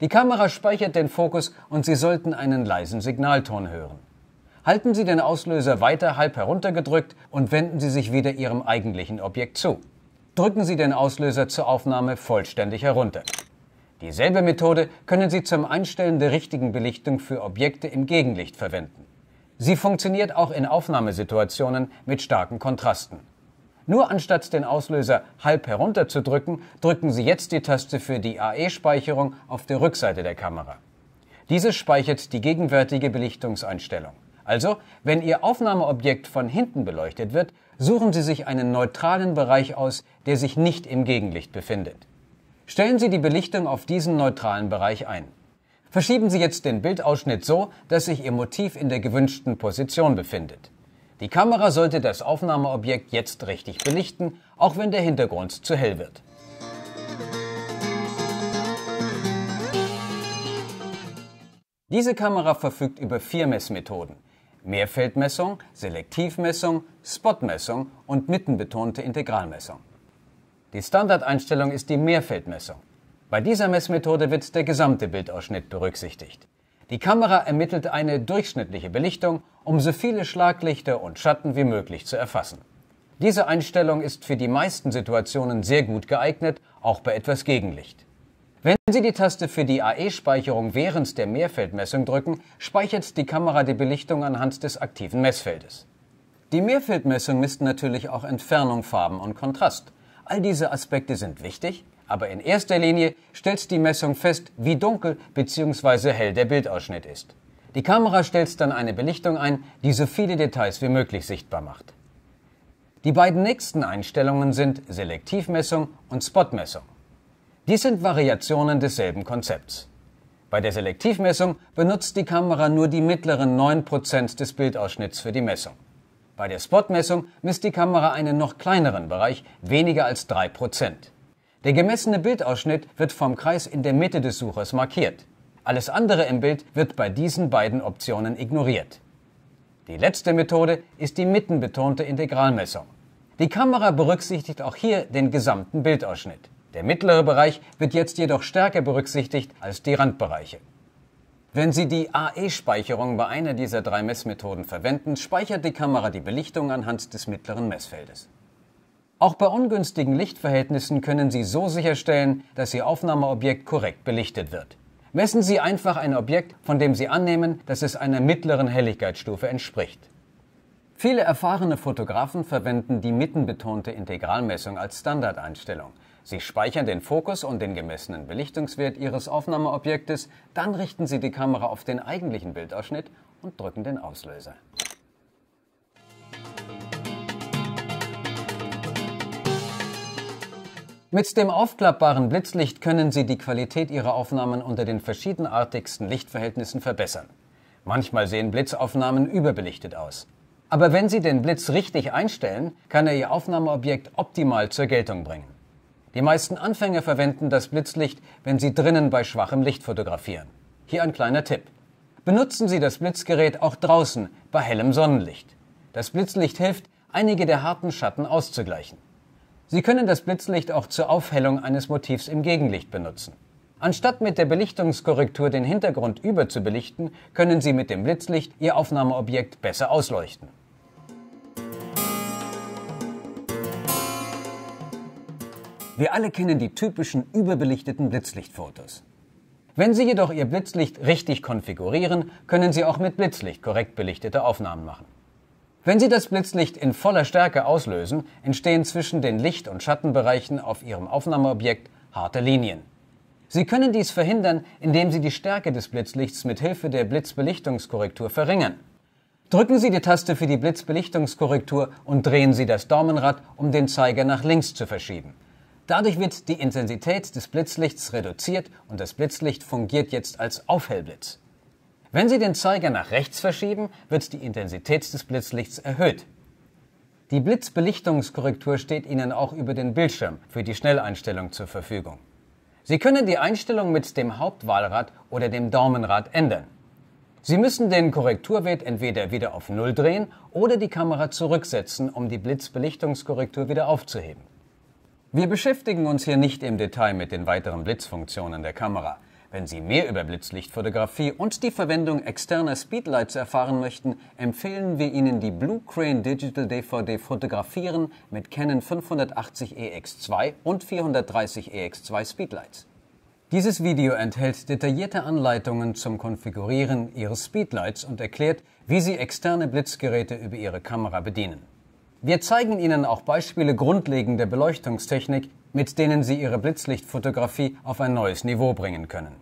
Die Kamera speichert den Fokus und Sie sollten einen leisen Signalton hören. Halten Sie den Auslöser weiter halb heruntergedrückt und wenden Sie sich wieder Ihrem eigentlichen Objekt zu. Drücken Sie den Auslöser zur Aufnahme vollständig herunter. Dieselbe Methode können Sie zum Einstellen der richtigen Belichtung für Objekte im Gegenlicht verwenden. Sie funktioniert auch in Aufnahmesituationen mit starken Kontrasten. Nur anstatt den Auslöser halb herunterzudrücken, drücken Sie jetzt die Taste für die AE-Speicherung auf der Rückseite der Kamera. Diese speichert die gegenwärtige Belichtungseinstellung. Also, wenn Ihr Aufnahmeobjekt von hinten beleuchtet wird, suchen Sie sich einen neutralen Bereich aus, der sich nicht im Gegenlicht befindet. Stellen Sie die Belichtung auf diesen neutralen Bereich ein. Verschieben Sie jetzt den Bildausschnitt so, dass sich Ihr Motiv in der gewünschten Position befindet. Die Kamera sollte das Aufnahmeobjekt jetzt richtig belichten, auch wenn der Hintergrund zu hell wird. Diese Kamera verfügt über vier Messmethoden. Mehrfeldmessung, Selektivmessung, Spotmessung und mittenbetonte Integralmessung. Die Standardeinstellung ist die Mehrfeldmessung. Bei dieser Messmethode wird der gesamte Bildausschnitt berücksichtigt. Die Kamera ermittelt eine durchschnittliche Belichtung, um so viele Schlaglichter und Schatten wie möglich zu erfassen. Diese Einstellung ist für die meisten Situationen sehr gut geeignet, auch bei etwas Gegenlicht. Wenn Sie die Taste für die AE-Speicherung während der Mehrfeldmessung drücken, speichert die Kamera die Belichtung anhand des aktiven Messfeldes. Die Mehrfeldmessung misst natürlich auch Entfernung, Farben und Kontrast. All diese Aspekte sind wichtig, aber in erster Linie stellt die Messung fest, wie dunkel bzw. hell der Bildausschnitt ist. Die Kamera stellt dann eine Belichtung ein, die so viele Details wie möglich sichtbar macht. Die beiden nächsten Einstellungen sind Selektivmessung und Spotmessung. Dies sind Variationen desselben Konzepts. Bei der Selektivmessung benutzt die Kamera nur die mittleren 9% des Bildausschnitts für die Messung. Bei der Spot-Messung misst die Kamera einen noch kleineren Bereich, weniger als 3%. Der gemessene Bildausschnitt wird vom Kreis in der Mitte des Suchers markiert. Alles andere im Bild wird bei diesen beiden Optionen ignoriert. Die letzte Methode ist die mittenbetonte Integralmessung. Die Kamera berücksichtigt auch hier den gesamten Bildausschnitt. Der mittlere Bereich wird jetzt jedoch stärker berücksichtigt als die Randbereiche. Wenn Sie die AE-Speicherung bei einer dieser drei Messmethoden verwenden, speichert die Kamera die Belichtung anhand des mittleren Messfeldes. Auch bei ungünstigen Lichtverhältnissen können Sie so sicherstellen, dass Ihr Aufnahmeobjekt korrekt belichtet wird. Messen Sie einfach ein Objekt, von dem Sie annehmen, dass es einer mittleren Helligkeitsstufe entspricht. Viele erfahrene Fotografen verwenden die mittenbetonte Integralmessung als Standardeinstellung. Sie speichern den Fokus und den gemessenen Belichtungswert Ihres Aufnahmeobjektes, dann richten Sie die Kamera auf den eigentlichen Bildausschnitt und drücken den Auslöser. Mit dem aufklappbaren Blitzlicht können Sie die Qualität Ihrer Aufnahmen unter den verschiedenartigsten Lichtverhältnissen verbessern. Manchmal sehen Blitzaufnahmen überbelichtet aus. Aber wenn Sie den Blitz richtig einstellen, kann er Ihr Aufnahmeobjekt optimal zur Geltung bringen. Die meisten Anfänger verwenden das Blitzlicht, wenn sie drinnen bei schwachem Licht fotografieren. Hier ein kleiner Tipp. Benutzen Sie das Blitzgerät auch draußen bei hellem Sonnenlicht. Das Blitzlicht hilft, einige der harten Schatten auszugleichen. Sie können das Blitzlicht auch zur Aufhellung eines Motivs im Gegenlicht benutzen. Anstatt mit der Belichtungskorrektur den Hintergrund überzubelichten, können Sie mit dem Blitzlicht Ihr Aufnahmeobjekt besser ausleuchten. Wir alle kennen die typischen überbelichteten Blitzlichtfotos. Wenn Sie jedoch Ihr Blitzlicht richtig konfigurieren, können Sie auch mit Blitzlicht korrekt belichtete Aufnahmen machen. Wenn Sie das Blitzlicht in voller Stärke auslösen, entstehen zwischen den Licht- und Schattenbereichen auf Ihrem Aufnahmeobjekt harte Linien. Sie können dies verhindern, indem Sie die Stärke des Blitzlichts mit Hilfe der Blitzbelichtungskorrektur verringern. Drücken Sie die Taste für die Blitzbelichtungskorrektur und drehen Sie das Daumenrad, um den Zeiger nach links zu verschieben. Dadurch wird die Intensität des Blitzlichts reduziert und das Blitzlicht fungiert jetzt als Aufhellblitz. Wenn Sie den Zeiger nach rechts verschieben, wird die Intensität des Blitzlichts erhöht. Die Blitzbelichtungskorrektur steht Ihnen auch über den Bildschirm für die Schnelleinstellung zur Verfügung. Sie können die Einstellung mit dem Hauptwahlrad oder dem Daumenrad ändern. Sie müssen den Korrekturwert entweder wieder auf Null drehen oder die Kamera zurücksetzen, um die Blitzbelichtungskorrektur wieder aufzuheben. Wir beschäftigen uns hier nicht im Detail mit den weiteren Blitzfunktionen der Kamera. Wenn Sie mehr über Blitzlichtfotografie und die Verwendung externer Speedlights erfahren möchten, empfehlen wir Ihnen die Blue Crane Digital DVD Fotografieren mit Canon 580 EX2 und 430 EX2 Speedlights. Dieses Video enthält detaillierte Anleitungen zum Konfigurieren Ihres Speedlights und erklärt, wie Sie externe Blitzgeräte über Ihre Kamera bedienen. Wir zeigen Ihnen auch Beispiele grundlegender Beleuchtungstechnik, mit denen Sie Ihre Blitzlichtfotografie auf ein neues Niveau bringen können.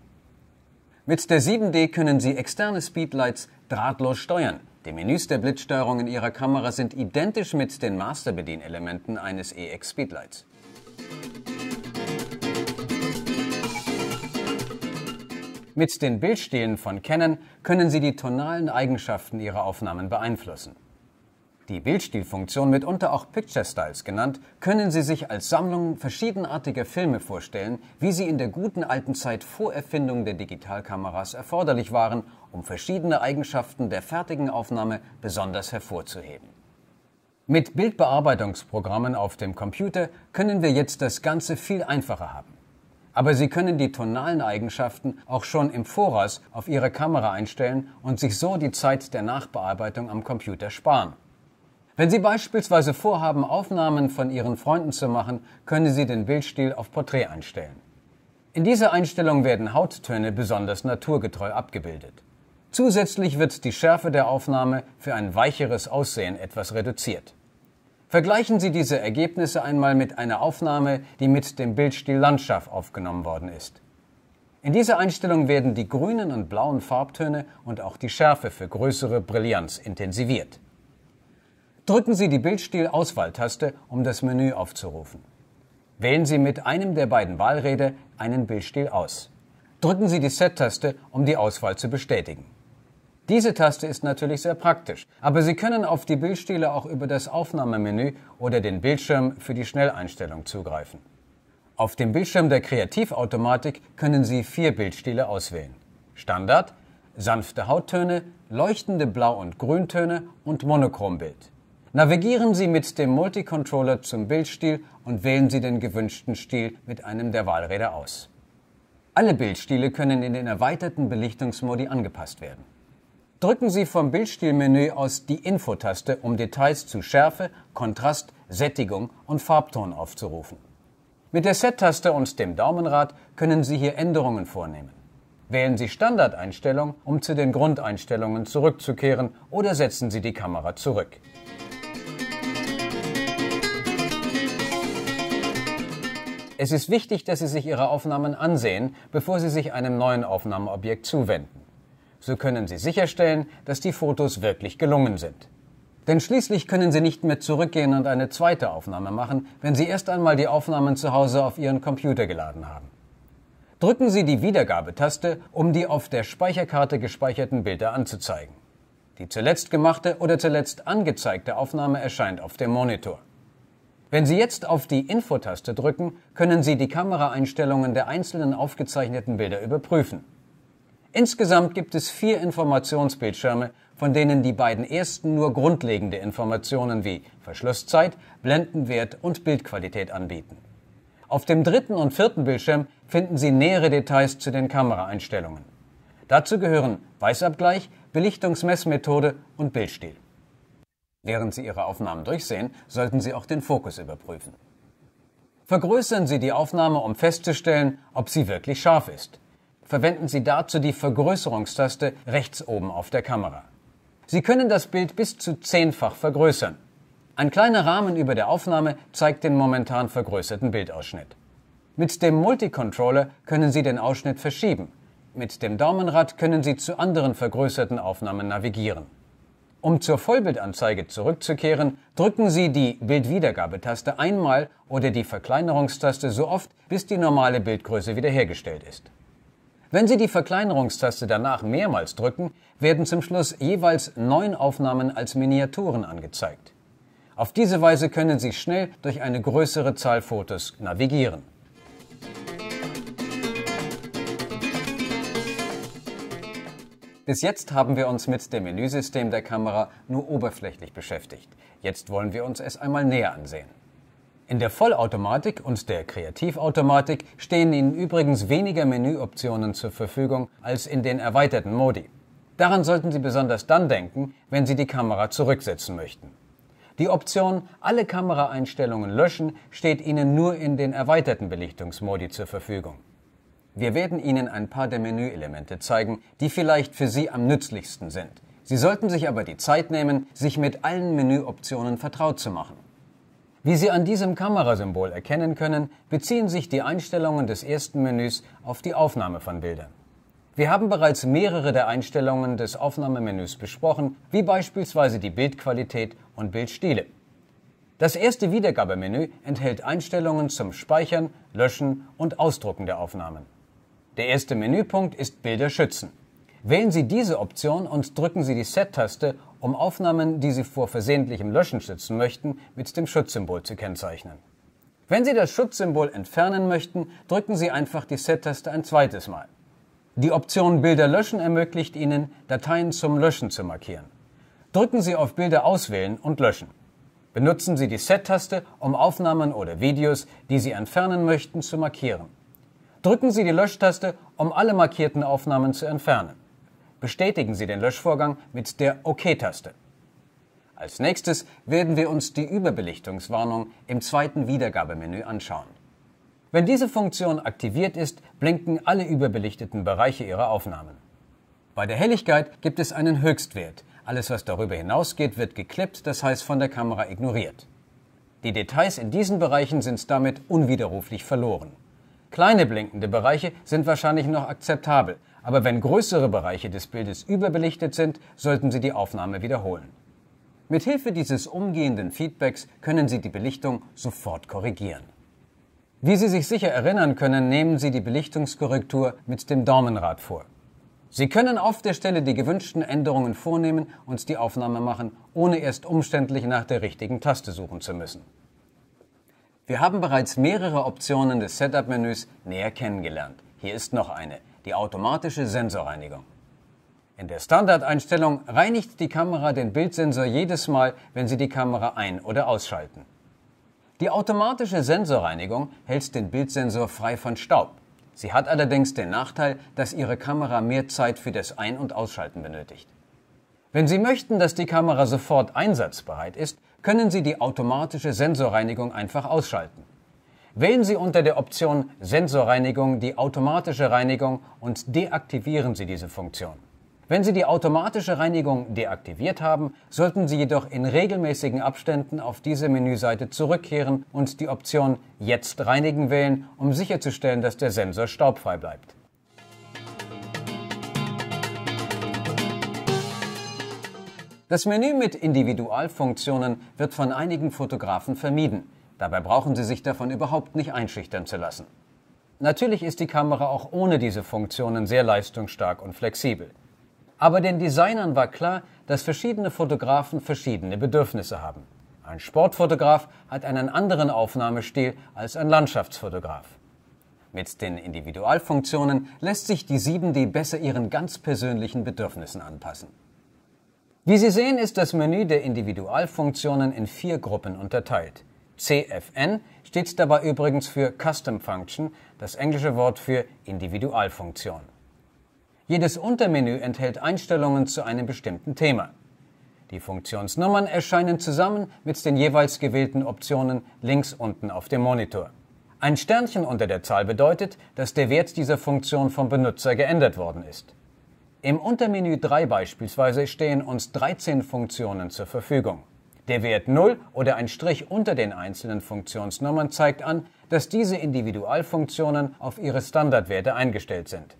Mit der 7D können Sie externe Speedlights drahtlos steuern. Die Menüs der Blitzsteuerung in Ihrer Kamera sind identisch mit den Masterbedienelementen eines EX Speedlights. Mit den Bildstilen von Canon können Sie die tonalen Eigenschaften Ihrer Aufnahmen beeinflussen die Bildstilfunktion mitunter auch Picture Styles genannt, können sie sich als Sammlung verschiedenartiger Filme vorstellen, wie sie in der guten alten Zeit vor Erfindung der Digitalkameras erforderlich waren, um verschiedene Eigenschaften der fertigen Aufnahme besonders hervorzuheben. Mit Bildbearbeitungsprogrammen auf dem Computer können wir jetzt das Ganze viel einfacher haben. Aber Sie können die tonalen Eigenschaften auch schon im Voraus auf Ihre Kamera einstellen und sich so die Zeit der Nachbearbeitung am Computer sparen. Wenn Sie beispielsweise vorhaben, Aufnahmen von Ihren Freunden zu machen, können Sie den Bildstil auf Porträt einstellen. In dieser Einstellung werden Hauttöne besonders naturgetreu abgebildet. Zusätzlich wird die Schärfe der Aufnahme für ein weicheres Aussehen etwas reduziert. Vergleichen Sie diese Ergebnisse einmal mit einer Aufnahme, die mit dem Bildstil Landschaft aufgenommen worden ist. In dieser Einstellung werden die grünen und blauen Farbtöne und auch die Schärfe für größere Brillanz intensiviert. Drücken Sie die Bildstil-Auswahltaste, um das Menü aufzurufen. Wählen Sie mit einem der beiden Wahlräder einen Bildstil aus. Drücken Sie die Set-Taste, um die Auswahl zu bestätigen. Diese Taste ist natürlich sehr praktisch, aber Sie können auf die Bildstile auch über das Aufnahmemenü oder den Bildschirm für die Schnelleinstellung zugreifen. Auf dem Bildschirm der Kreativautomatik können Sie vier Bildstile auswählen. Standard, sanfte Hauttöne, leuchtende Blau- und Grüntöne und Monochrombild. Navigieren Sie mit dem Multicontroller zum Bildstil und wählen Sie den gewünschten Stil mit einem der Wahlräder aus. Alle Bildstile können in den erweiterten Belichtungsmodi angepasst werden. Drücken Sie vom Bildstilmenü aus die Info-Taste, um Details zu Schärfe, Kontrast, Sättigung und Farbton aufzurufen. Mit der Set-Taste und dem Daumenrad können Sie hier Änderungen vornehmen. Wählen Sie Standardeinstellung, um zu den Grundeinstellungen zurückzukehren, oder setzen Sie die Kamera zurück. Es ist wichtig, dass Sie sich Ihre Aufnahmen ansehen, bevor Sie sich einem neuen Aufnahmeobjekt zuwenden. So können Sie sicherstellen, dass die Fotos wirklich gelungen sind. Denn schließlich können Sie nicht mehr zurückgehen und eine zweite Aufnahme machen, wenn Sie erst einmal die Aufnahmen zu Hause auf Ihren Computer geladen haben. Drücken Sie die Wiedergabetaste, um die auf der Speicherkarte gespeicherten Bilder anzuzeigen. Die zuletzt gemachte oder zuletzt angezeigte Aufnahme erscheint auf dem Monitor. Wenn Sie jetzt auf die Infotaste drücken, können Sie die Kameraeinstellungen der einzelnen aufgezeichneten Bilder überprüfen. Insgesamt gibt es vier Informationsbildschirme, von denen die beiden ersten nur grundlegende Informationen wie Verschlusszeit, Blendenwert und Bildqualität anbieten. Auf dem dritten und vierten Bildschirm finden Sie nähere Details zu den Kameraeinstellungen. Dazu gehören Weißabgleich, Belichtungsmessmethode und Bildstil. Während Sie Ihre Aufnahmen durchsehen, sollten Sie auch den Fokus überprüfen. Vergrößern Sie die Aufnahme, um festzustellen, ob sie wirklich scharf ist. Verwenden Sie dazu die Vergrößerungstaste rechts oben auf der Kamera. Sie können das Bild bis zu zehnfach vergrößern. Ein kleiner Rahmen über der Aufnahme zeigt den momentan vergrößerten Bildausschnitt. Mit dem Multicontroller können Sie den Ausschnitt verschieben. Mit dem Daumenrad können Sie zu anderen vergrößerten Aufnahmen navigieren. Um zur Vollbildanzeige zurückzukehren, drücken Sie die Bildwiedergabetaste einmal oder die Verkleinerungstaste so oft, bis die normale Bildgröße wiederhergestellt ist. Wenn Sie die Verkleinerungstaste danach mehrmals drücken, werden zum Schluss jeweils neun Aufnahmen als Miniaturen angezeigt. Auf diese Weise können Sie schnell durch eine größere Zahl Fotos navigieren. Bis jetzt haben wir uns mit dem Menüsystem der Kamera nur oberflächlich beschäftigt. Jetzt wollen wir uns es einmal näher ansehen. In der Vollautomatik und der Kreativautomatik stehen Ihnen übrigens weniger Menüoptionen zur Verfügung als in den erweiterten Modi. Daran sollten Sie besonders dann denken, wenn Sie die Kamera zurücksetzen möchten. Die Option Alle Kameraeinstellungen löschen steht Ihnen nur in den erweiterten Belichtungsmodi zur Verfügung. Wir werden Ihnen ein paar der Menüelemente zeigen, die vielleicht für Sie am nützlichsten sind. Sie sollten sich aber die Zeit nehmen, sich mit allen Menüoptionen vertraut zu machen. Wie Sie an diesem Kamerasymbol erkennen können, beziehen sich die Einstellungen des ersten Menüs auf die Aufnahme von Bildern. Wir haben bereits mehrere der Einstellungen des Aufnahmemenüs besprochen, wie beispielsweise die Bildqualität und Bildstile. Das erste Wiedergabemenü enthält Einstellungen zum Speichern, Löschen und Ausdrucken der Aufnahmen. Der erste Menüpunkt ist Bilder schützen. Wählen Sie diese Option und drücken Sie die Set-Taste, um Aufnahmen, die Sie vor versehentlichem Löschen schützen möchten, mit dem Schutzsymbol zu kennzeichnen. Wenn Sie das Schutzsymbol entfernen möchten, drücken Sie einfach die Set-Taste ein zweites Mal. Die Option Bilder löschen ermöglicht Ihnen, Dateien zum Löschen zu markieren. Drücken Sie auf Bilder auswählen und löschen. Benutzen Sie die Set-Taste, um Aufnahmen oder Videos, die Sie entfernen möchten, zu markieren. Drücken Sie die Löschtaste, um alle markierten Aufnahmen zu entfernen. Bestätigen Sie den Löschvorgang mit der OK-Taste. Als nächstes werden wir uns die Überbelichtungswarnung im zweiten Wiedergabemenü anschauen. Wenn diese Funktion aktiviert ist, blinken alle überbelichteten Bereiche Ihrer Aufnahmen. Bei der Helligkeit gibt es einen Höchstwert. Alles, was darüber hinausgeht, wird geklippt, das heißt von der Kamera ignoriert. Die Details in diesen Bereichen sind damit unwiderruflich verloren. Kleine blinkende Bereiche sind wahrscheinlich noch akzeptabel, aber wenn größere Bereiche des Bildes überbelichtet sind, sollten Sie die Aufnahme wiederholen. Mithilfe dieses umgehenden Feedbacks können Sie die Belichtung sofort korrigieren. Wie Sie sich sicher erinnern können, nehmen Sie die Belichtungskorrektur mit dem Daumenrad vor. Sie können auf der Stelle die gewünschten Änderungen vornehmen und die Aufnahme machen, ohne erst umständlich nach der richtigen Taste suchen zu müssen. Wir haben bereits mehrere Optionen des Setup-Menüs näher kennengelernt. Hier ist noch eine, die automatische Sensorreinigung. In der Standardeinstellung reinigt die Kamera den Bildsensor jedes Mal, wenn Sie die Kamera ein- oder ausschalten. Die automatische Sensorreinigung hält den Bildsensor frei von Staub. Sie hat allerdings den Nachteil, dass Ihre Kamera mehr Zeit für das Ein- und Ausschalten benötigt. Wenn Sie möchten, dass die Kamera sofort einsatzbereit ist, können Sie die automatische Sensorreinigung einfach ausschalten. Wählen Sie unter der Option Sensorreinigung die automatische Reinigung und deaktivieren Sie diese Funktion. Wenn Sie die automatische Reinigung deaktiviert haben, sollten Sie jedoch in regelmäßigen Abständen auf diese Menüseite zurückkehren und die Option Jetzt reinigen wählen, um sicherzustellen, dass der Sensor staubfrei bleibt. Das Menü mit Individualfunktionen wird von einigen Fotografen vermieden. Dabei brauchen sie sich davon überhaupt nicht einschüchtern zu lassen. Natürlich ist die Kamera auch ohne diese Funktionen sehr leistungsstark und flexibel. Aber den Designern war klar, dass verschiedene Fotografen verschiedene Bedürfnisse haben. Ein Sportfotograf hat einen anderen Aufnahmestil als ein Landschaftsfotograf. Mit den Individualfunktionen lässt sich die 7D besser ihren ganz persönlichen Bedürfnissen anpassen. Wie Sie sehen, ist das Menü der Individualfunktionen in vier Gruppen unterteilt. CFN steht dabei übrigens für Custom Function, das englische Wort für Individualfunktion. Jedes Untermenü enthält Einstellungen zu einem bestimmten Thema. Die Funktionsnummern erscheinen zusammen mit den jeweils gewählten Optionen links unten auf dem Monitor. Ein Sternchen unter der Zahl bedeutet, dass der Wert dieser Funktion vom Benutzer geändert worden ist. Im Untermenü 3 beispielsweise stehen uns 13 Funktionen zur Verfügung. Der Wert 0 oder ein Strich unter den einzelnen Funktionsnummern zeigt an, dass diese Individualfunktionen auf ihre Standardwerte eingestellt sind.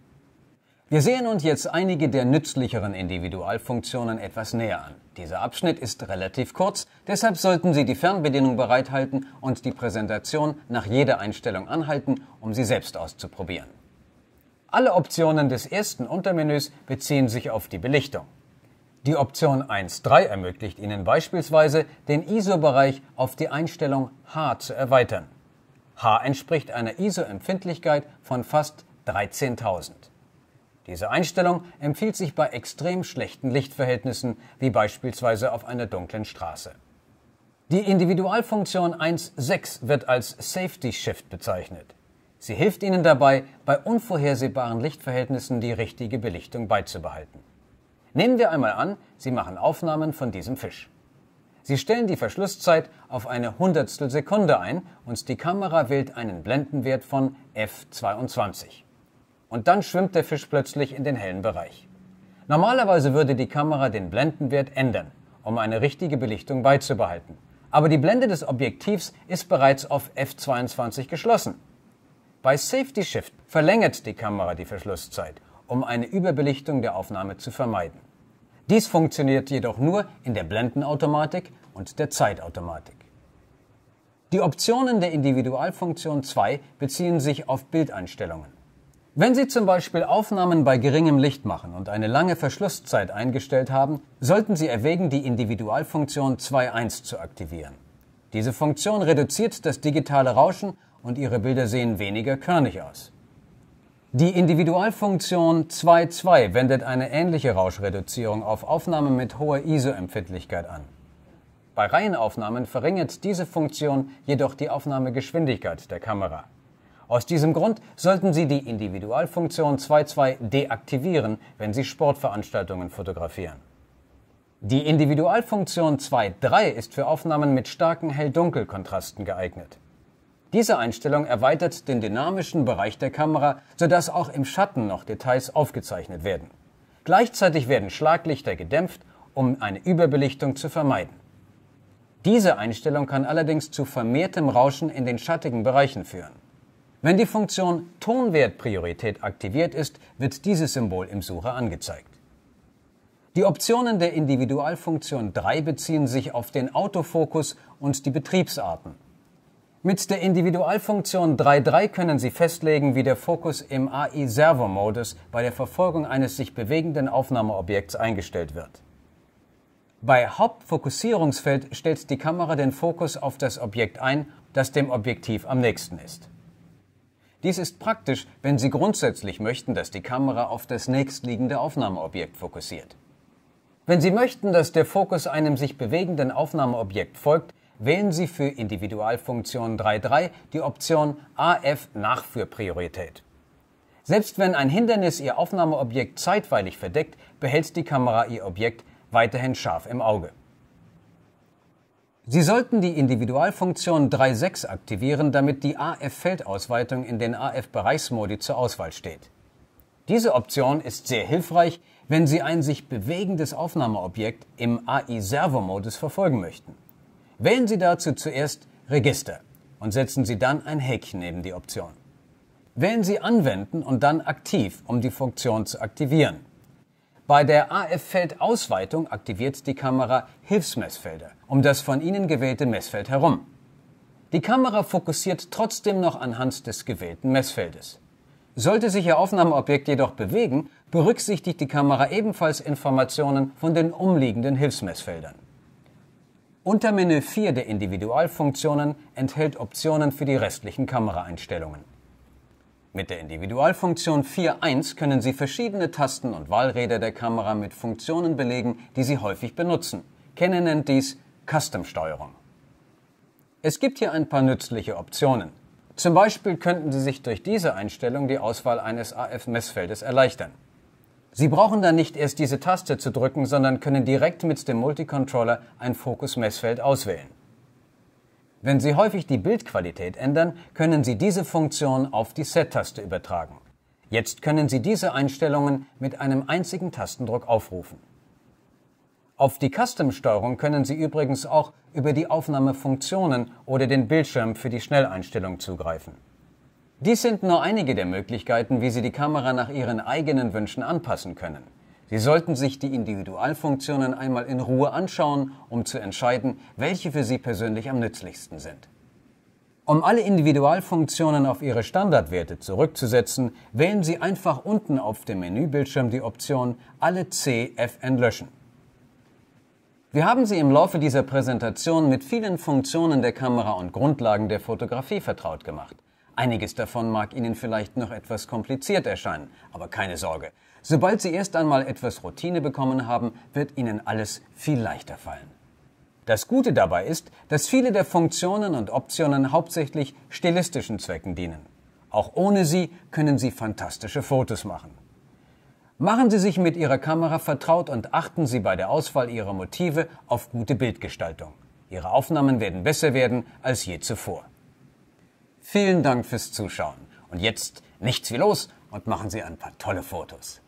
Wir sehen uns jetzt einige der nützlicheren Individualfunktionen etwas näher an. Dieser Abschnitt ist relativ kurz, deshalb sollten Sie die Fernbedienung bereithalten und die Präsentation nach jeder Einstellung anhalten, um sie selbst auszuprobieren. Alle Optionen des ersten Untermenüs beziehen sich auf die Belichtung. Die Option 1.3 ermöglicht Ihnen beispielsweise, den ISO-Bereich auf die Einstellung H zu erweitern. H entspricht einer ISO-Empfindlichkeit von fast 13.000. Diese Einstellung empfiehlt sich bei extrem schlechten Lichtverhältnissen, wie beispielsweise auf einer dunklen Straße. Die Individualfunktion 1.6 wird als Safety Shift bezeichnet. Sie hilft Ihnen dabei, bei unvorhersehbaren Lichtverhältnissen die richtige Belichtung beizubehalten. Nehmen wir einmal an, Sie machen Aufnahmen von diesem Fisch. Sie stellen die Verschlusszeit auf eine Hundertstel Sekunde ein und die Kamera wählt einen Blendenwert von f22. Und dann schwimmt der Fisch plötzlich in den hellen Bereich. Normalerweise würde die Kamera den Blendenwert ändern, um eine richtige Belichtung beizubehalten. Aber die Blende des Objektivs ist bereits auf f22 geschlossen bei Safety Shift verlängert die Kamera die Verschlusszeit, um eine Überbelichtung der Aufnahme zu vermeiden. Dies funktioniert jedoch nur in der Blendenautomatik und der Zeitautomatik. Die Optionen der Individualfunktion 2 beziehen sich auf Bildeinstellungen. Wenn Sie zum Beispiel Aufnahmen bei geringem Licht machen und eine lange Verschlusszeit eingestellt haben, sollten Sie erwägen, die Individualfunktion 2.1 zu aktivieren. Diese Funktion reduziert das digitale Rauschen und ihre Bilder sehen weniger körnig aus. Die Individualfunktion 2.2 wendet eine ähnliche Rauschreduzierung auf Aufnahmen mit hoher ISO-Empfindlichkeit an. Bei Reihenaufnahmen verringert diese Funktion jedoch die Aufnahmegeschwindigkeit der Kamera. Aus diesem Grund sollten Sie die Individualfunktion 2.2 deaktivieren, wenn Sie Sportveranstaltungen fotografieren. Die Individualfunktion 2.3 ist für Aufnahmen mit starken Hell-Dunkel-Kontrasten geeignet. Diese Einstellung erweitert den dynamischen Bereich der Kamera, sodass auch im Schatten noch Details aufgezeichnet werden. Gleichzeitig werden Schlaglichter gedämpft, um eine Überbelichtung zu vermeiden. Diese Einstellung kann allerdings zu vermehrtem Rauschen in den schattigen Bereichen führen. Wenn die Funktion Tonwertpriorität aktiviert ist, wird dieses Symbol im Sucher angezeigt. Die Optionen der Individualfunktion 3 beziehen sich auf den Autofokus und die Betriebsarten. Mit der Individualfunktion 3.3 können Sie festlegen, wie der Fokus im AI-Servo-Modus bei der Verfolgung eines sich bewegenden Aufnahmeobjekts eingestellt wird. Bei Hauptfokussierungsfeld stellt die Kamera den Fokus auf das Objekt ein, das dem Objektiv am nächsten ist. Dies ist praktisch, wenn Sie grundsätzlich möchten, dass die Kamera auf das nächstliegende Aufnahmeobjekt fokussiert. Wenn Sie möchten, dass der Fokus einem sich bewegenden Aufnahmeobjekt folgt, wählen Sie für Individualfunktion 3.3 die Option AF Nachführpriorität. Selbst wenn ein Hindernis Ihr Aufnahmeobjekt zeitweilig verdeckt, behält die Kamera Ihr Objekt weiterhin scharf im Auge. Sie sollten die Individualfunktion 3.6 aktivieren, damit die AF-Feldausweitung in den AF-Bereichsmodi zur Auswahl steht. Diese Option ist sehr hilfreich, wenn Sie ein sich bewegendes Aufnahmeobjekt im AI-Servo-Modus verfolgen möchten. Wählen Sie dazu zuerst Register und setzen Sie dann ein Häkchen neben die Option. Wählen Sie Anwenden und dann Aktiv, um die Funktion zu aktivieren. Bei der AF-Feld-Ausweitung aktiviert die Kamera Hilfsmessfelder um das von Ihnen gewählte Messfeld herum. Die Kamera fokussiert trotzdem noch anhand des gewählten Messfeldes. Sollte sich Ihr Aufnahmeobjekt jedoch bewegen, berücksichtigt die Kamera ebenfalls Informationen von den umliegenden Hilfsmessfeldern. Untermenü 4 der Individualfunktionen enthält Optionen für die restlichen Kameraeinstellungen. Mit der Individualfunktion 4.1 können Sie verschiedene Tasten und Wahlräder der Kamera mit Funktionen belegen, die Sie häufig benutzen. Canon nennt dies Custom-Steuerung. Es gibt hier ein paar nützliche Optionen. Zum Beispiel könnten Sie sich durch diese Einstellung die Auswahl eines AF-Messfeldes erleichtern. Sie brauchen dann nicht erst diese Taste zu drücken, sondern können direkt mit dem Multicontroller ein Fokus-Messfeld auswählen. Wenn Sie häufig die Bildqualität ändern, können Sie diese Funktion auf die Set-Taste übertragen. Jetzt können Sie diese Einstellungen mit einem einzigen Tastendruck aufrufen. Auf die Custom-Steuerung können Sie übrigens auch über die Aufnahmefunktionen oder den Bildschirm für die Schnelleinstellung zugreifen. Dies sind nur einige der Möglichkeiten, wie Sie die Kamera nach Ihren eigenen Wünschen anpassen können. Sie sollten sich die Individualfunktionen einmal in Ruhe anschauen, um zu entscheiden, welche für Sie persönlich am nützlichsten sind. Um alle Individualfunktionen auf ihre Standardwerte zurückzusetzen, wählen Sie einfach unten auf dem Menübildschirm die Option Alle CFN löschen. Wir haben Sie im Laufe dieser Präsentation mit vielen Funktionen der Kamera und Grundlagen der Fotografie vertraut gemacht. Einiges davon mag Ihnen vielleicht noch etwas kompliziert erscheinen, aber keine Sorge. Sobald Sie erst einmal etwas Routine bekommen haben, wird Ihnen alles viel leichter fallen. Das Gute dabei ist, dass viele der Funktionen und Optionen hauptsächlich stilistischen Zwecken dienen. Auch ohne sie können Sie fantastische Fotos machen. Machen Sie sich mit Ihrer Kamera vertraut und achten Sie bei der Auswahl Ihrer Motive auf gute Bildgestaltung. Ihre Aufnahmen werden besser werden als je zuvor. Vielen Dank fürs Zuschauen. Und jetzt nichts wie los und machen Sie ein paar tolle Fotos.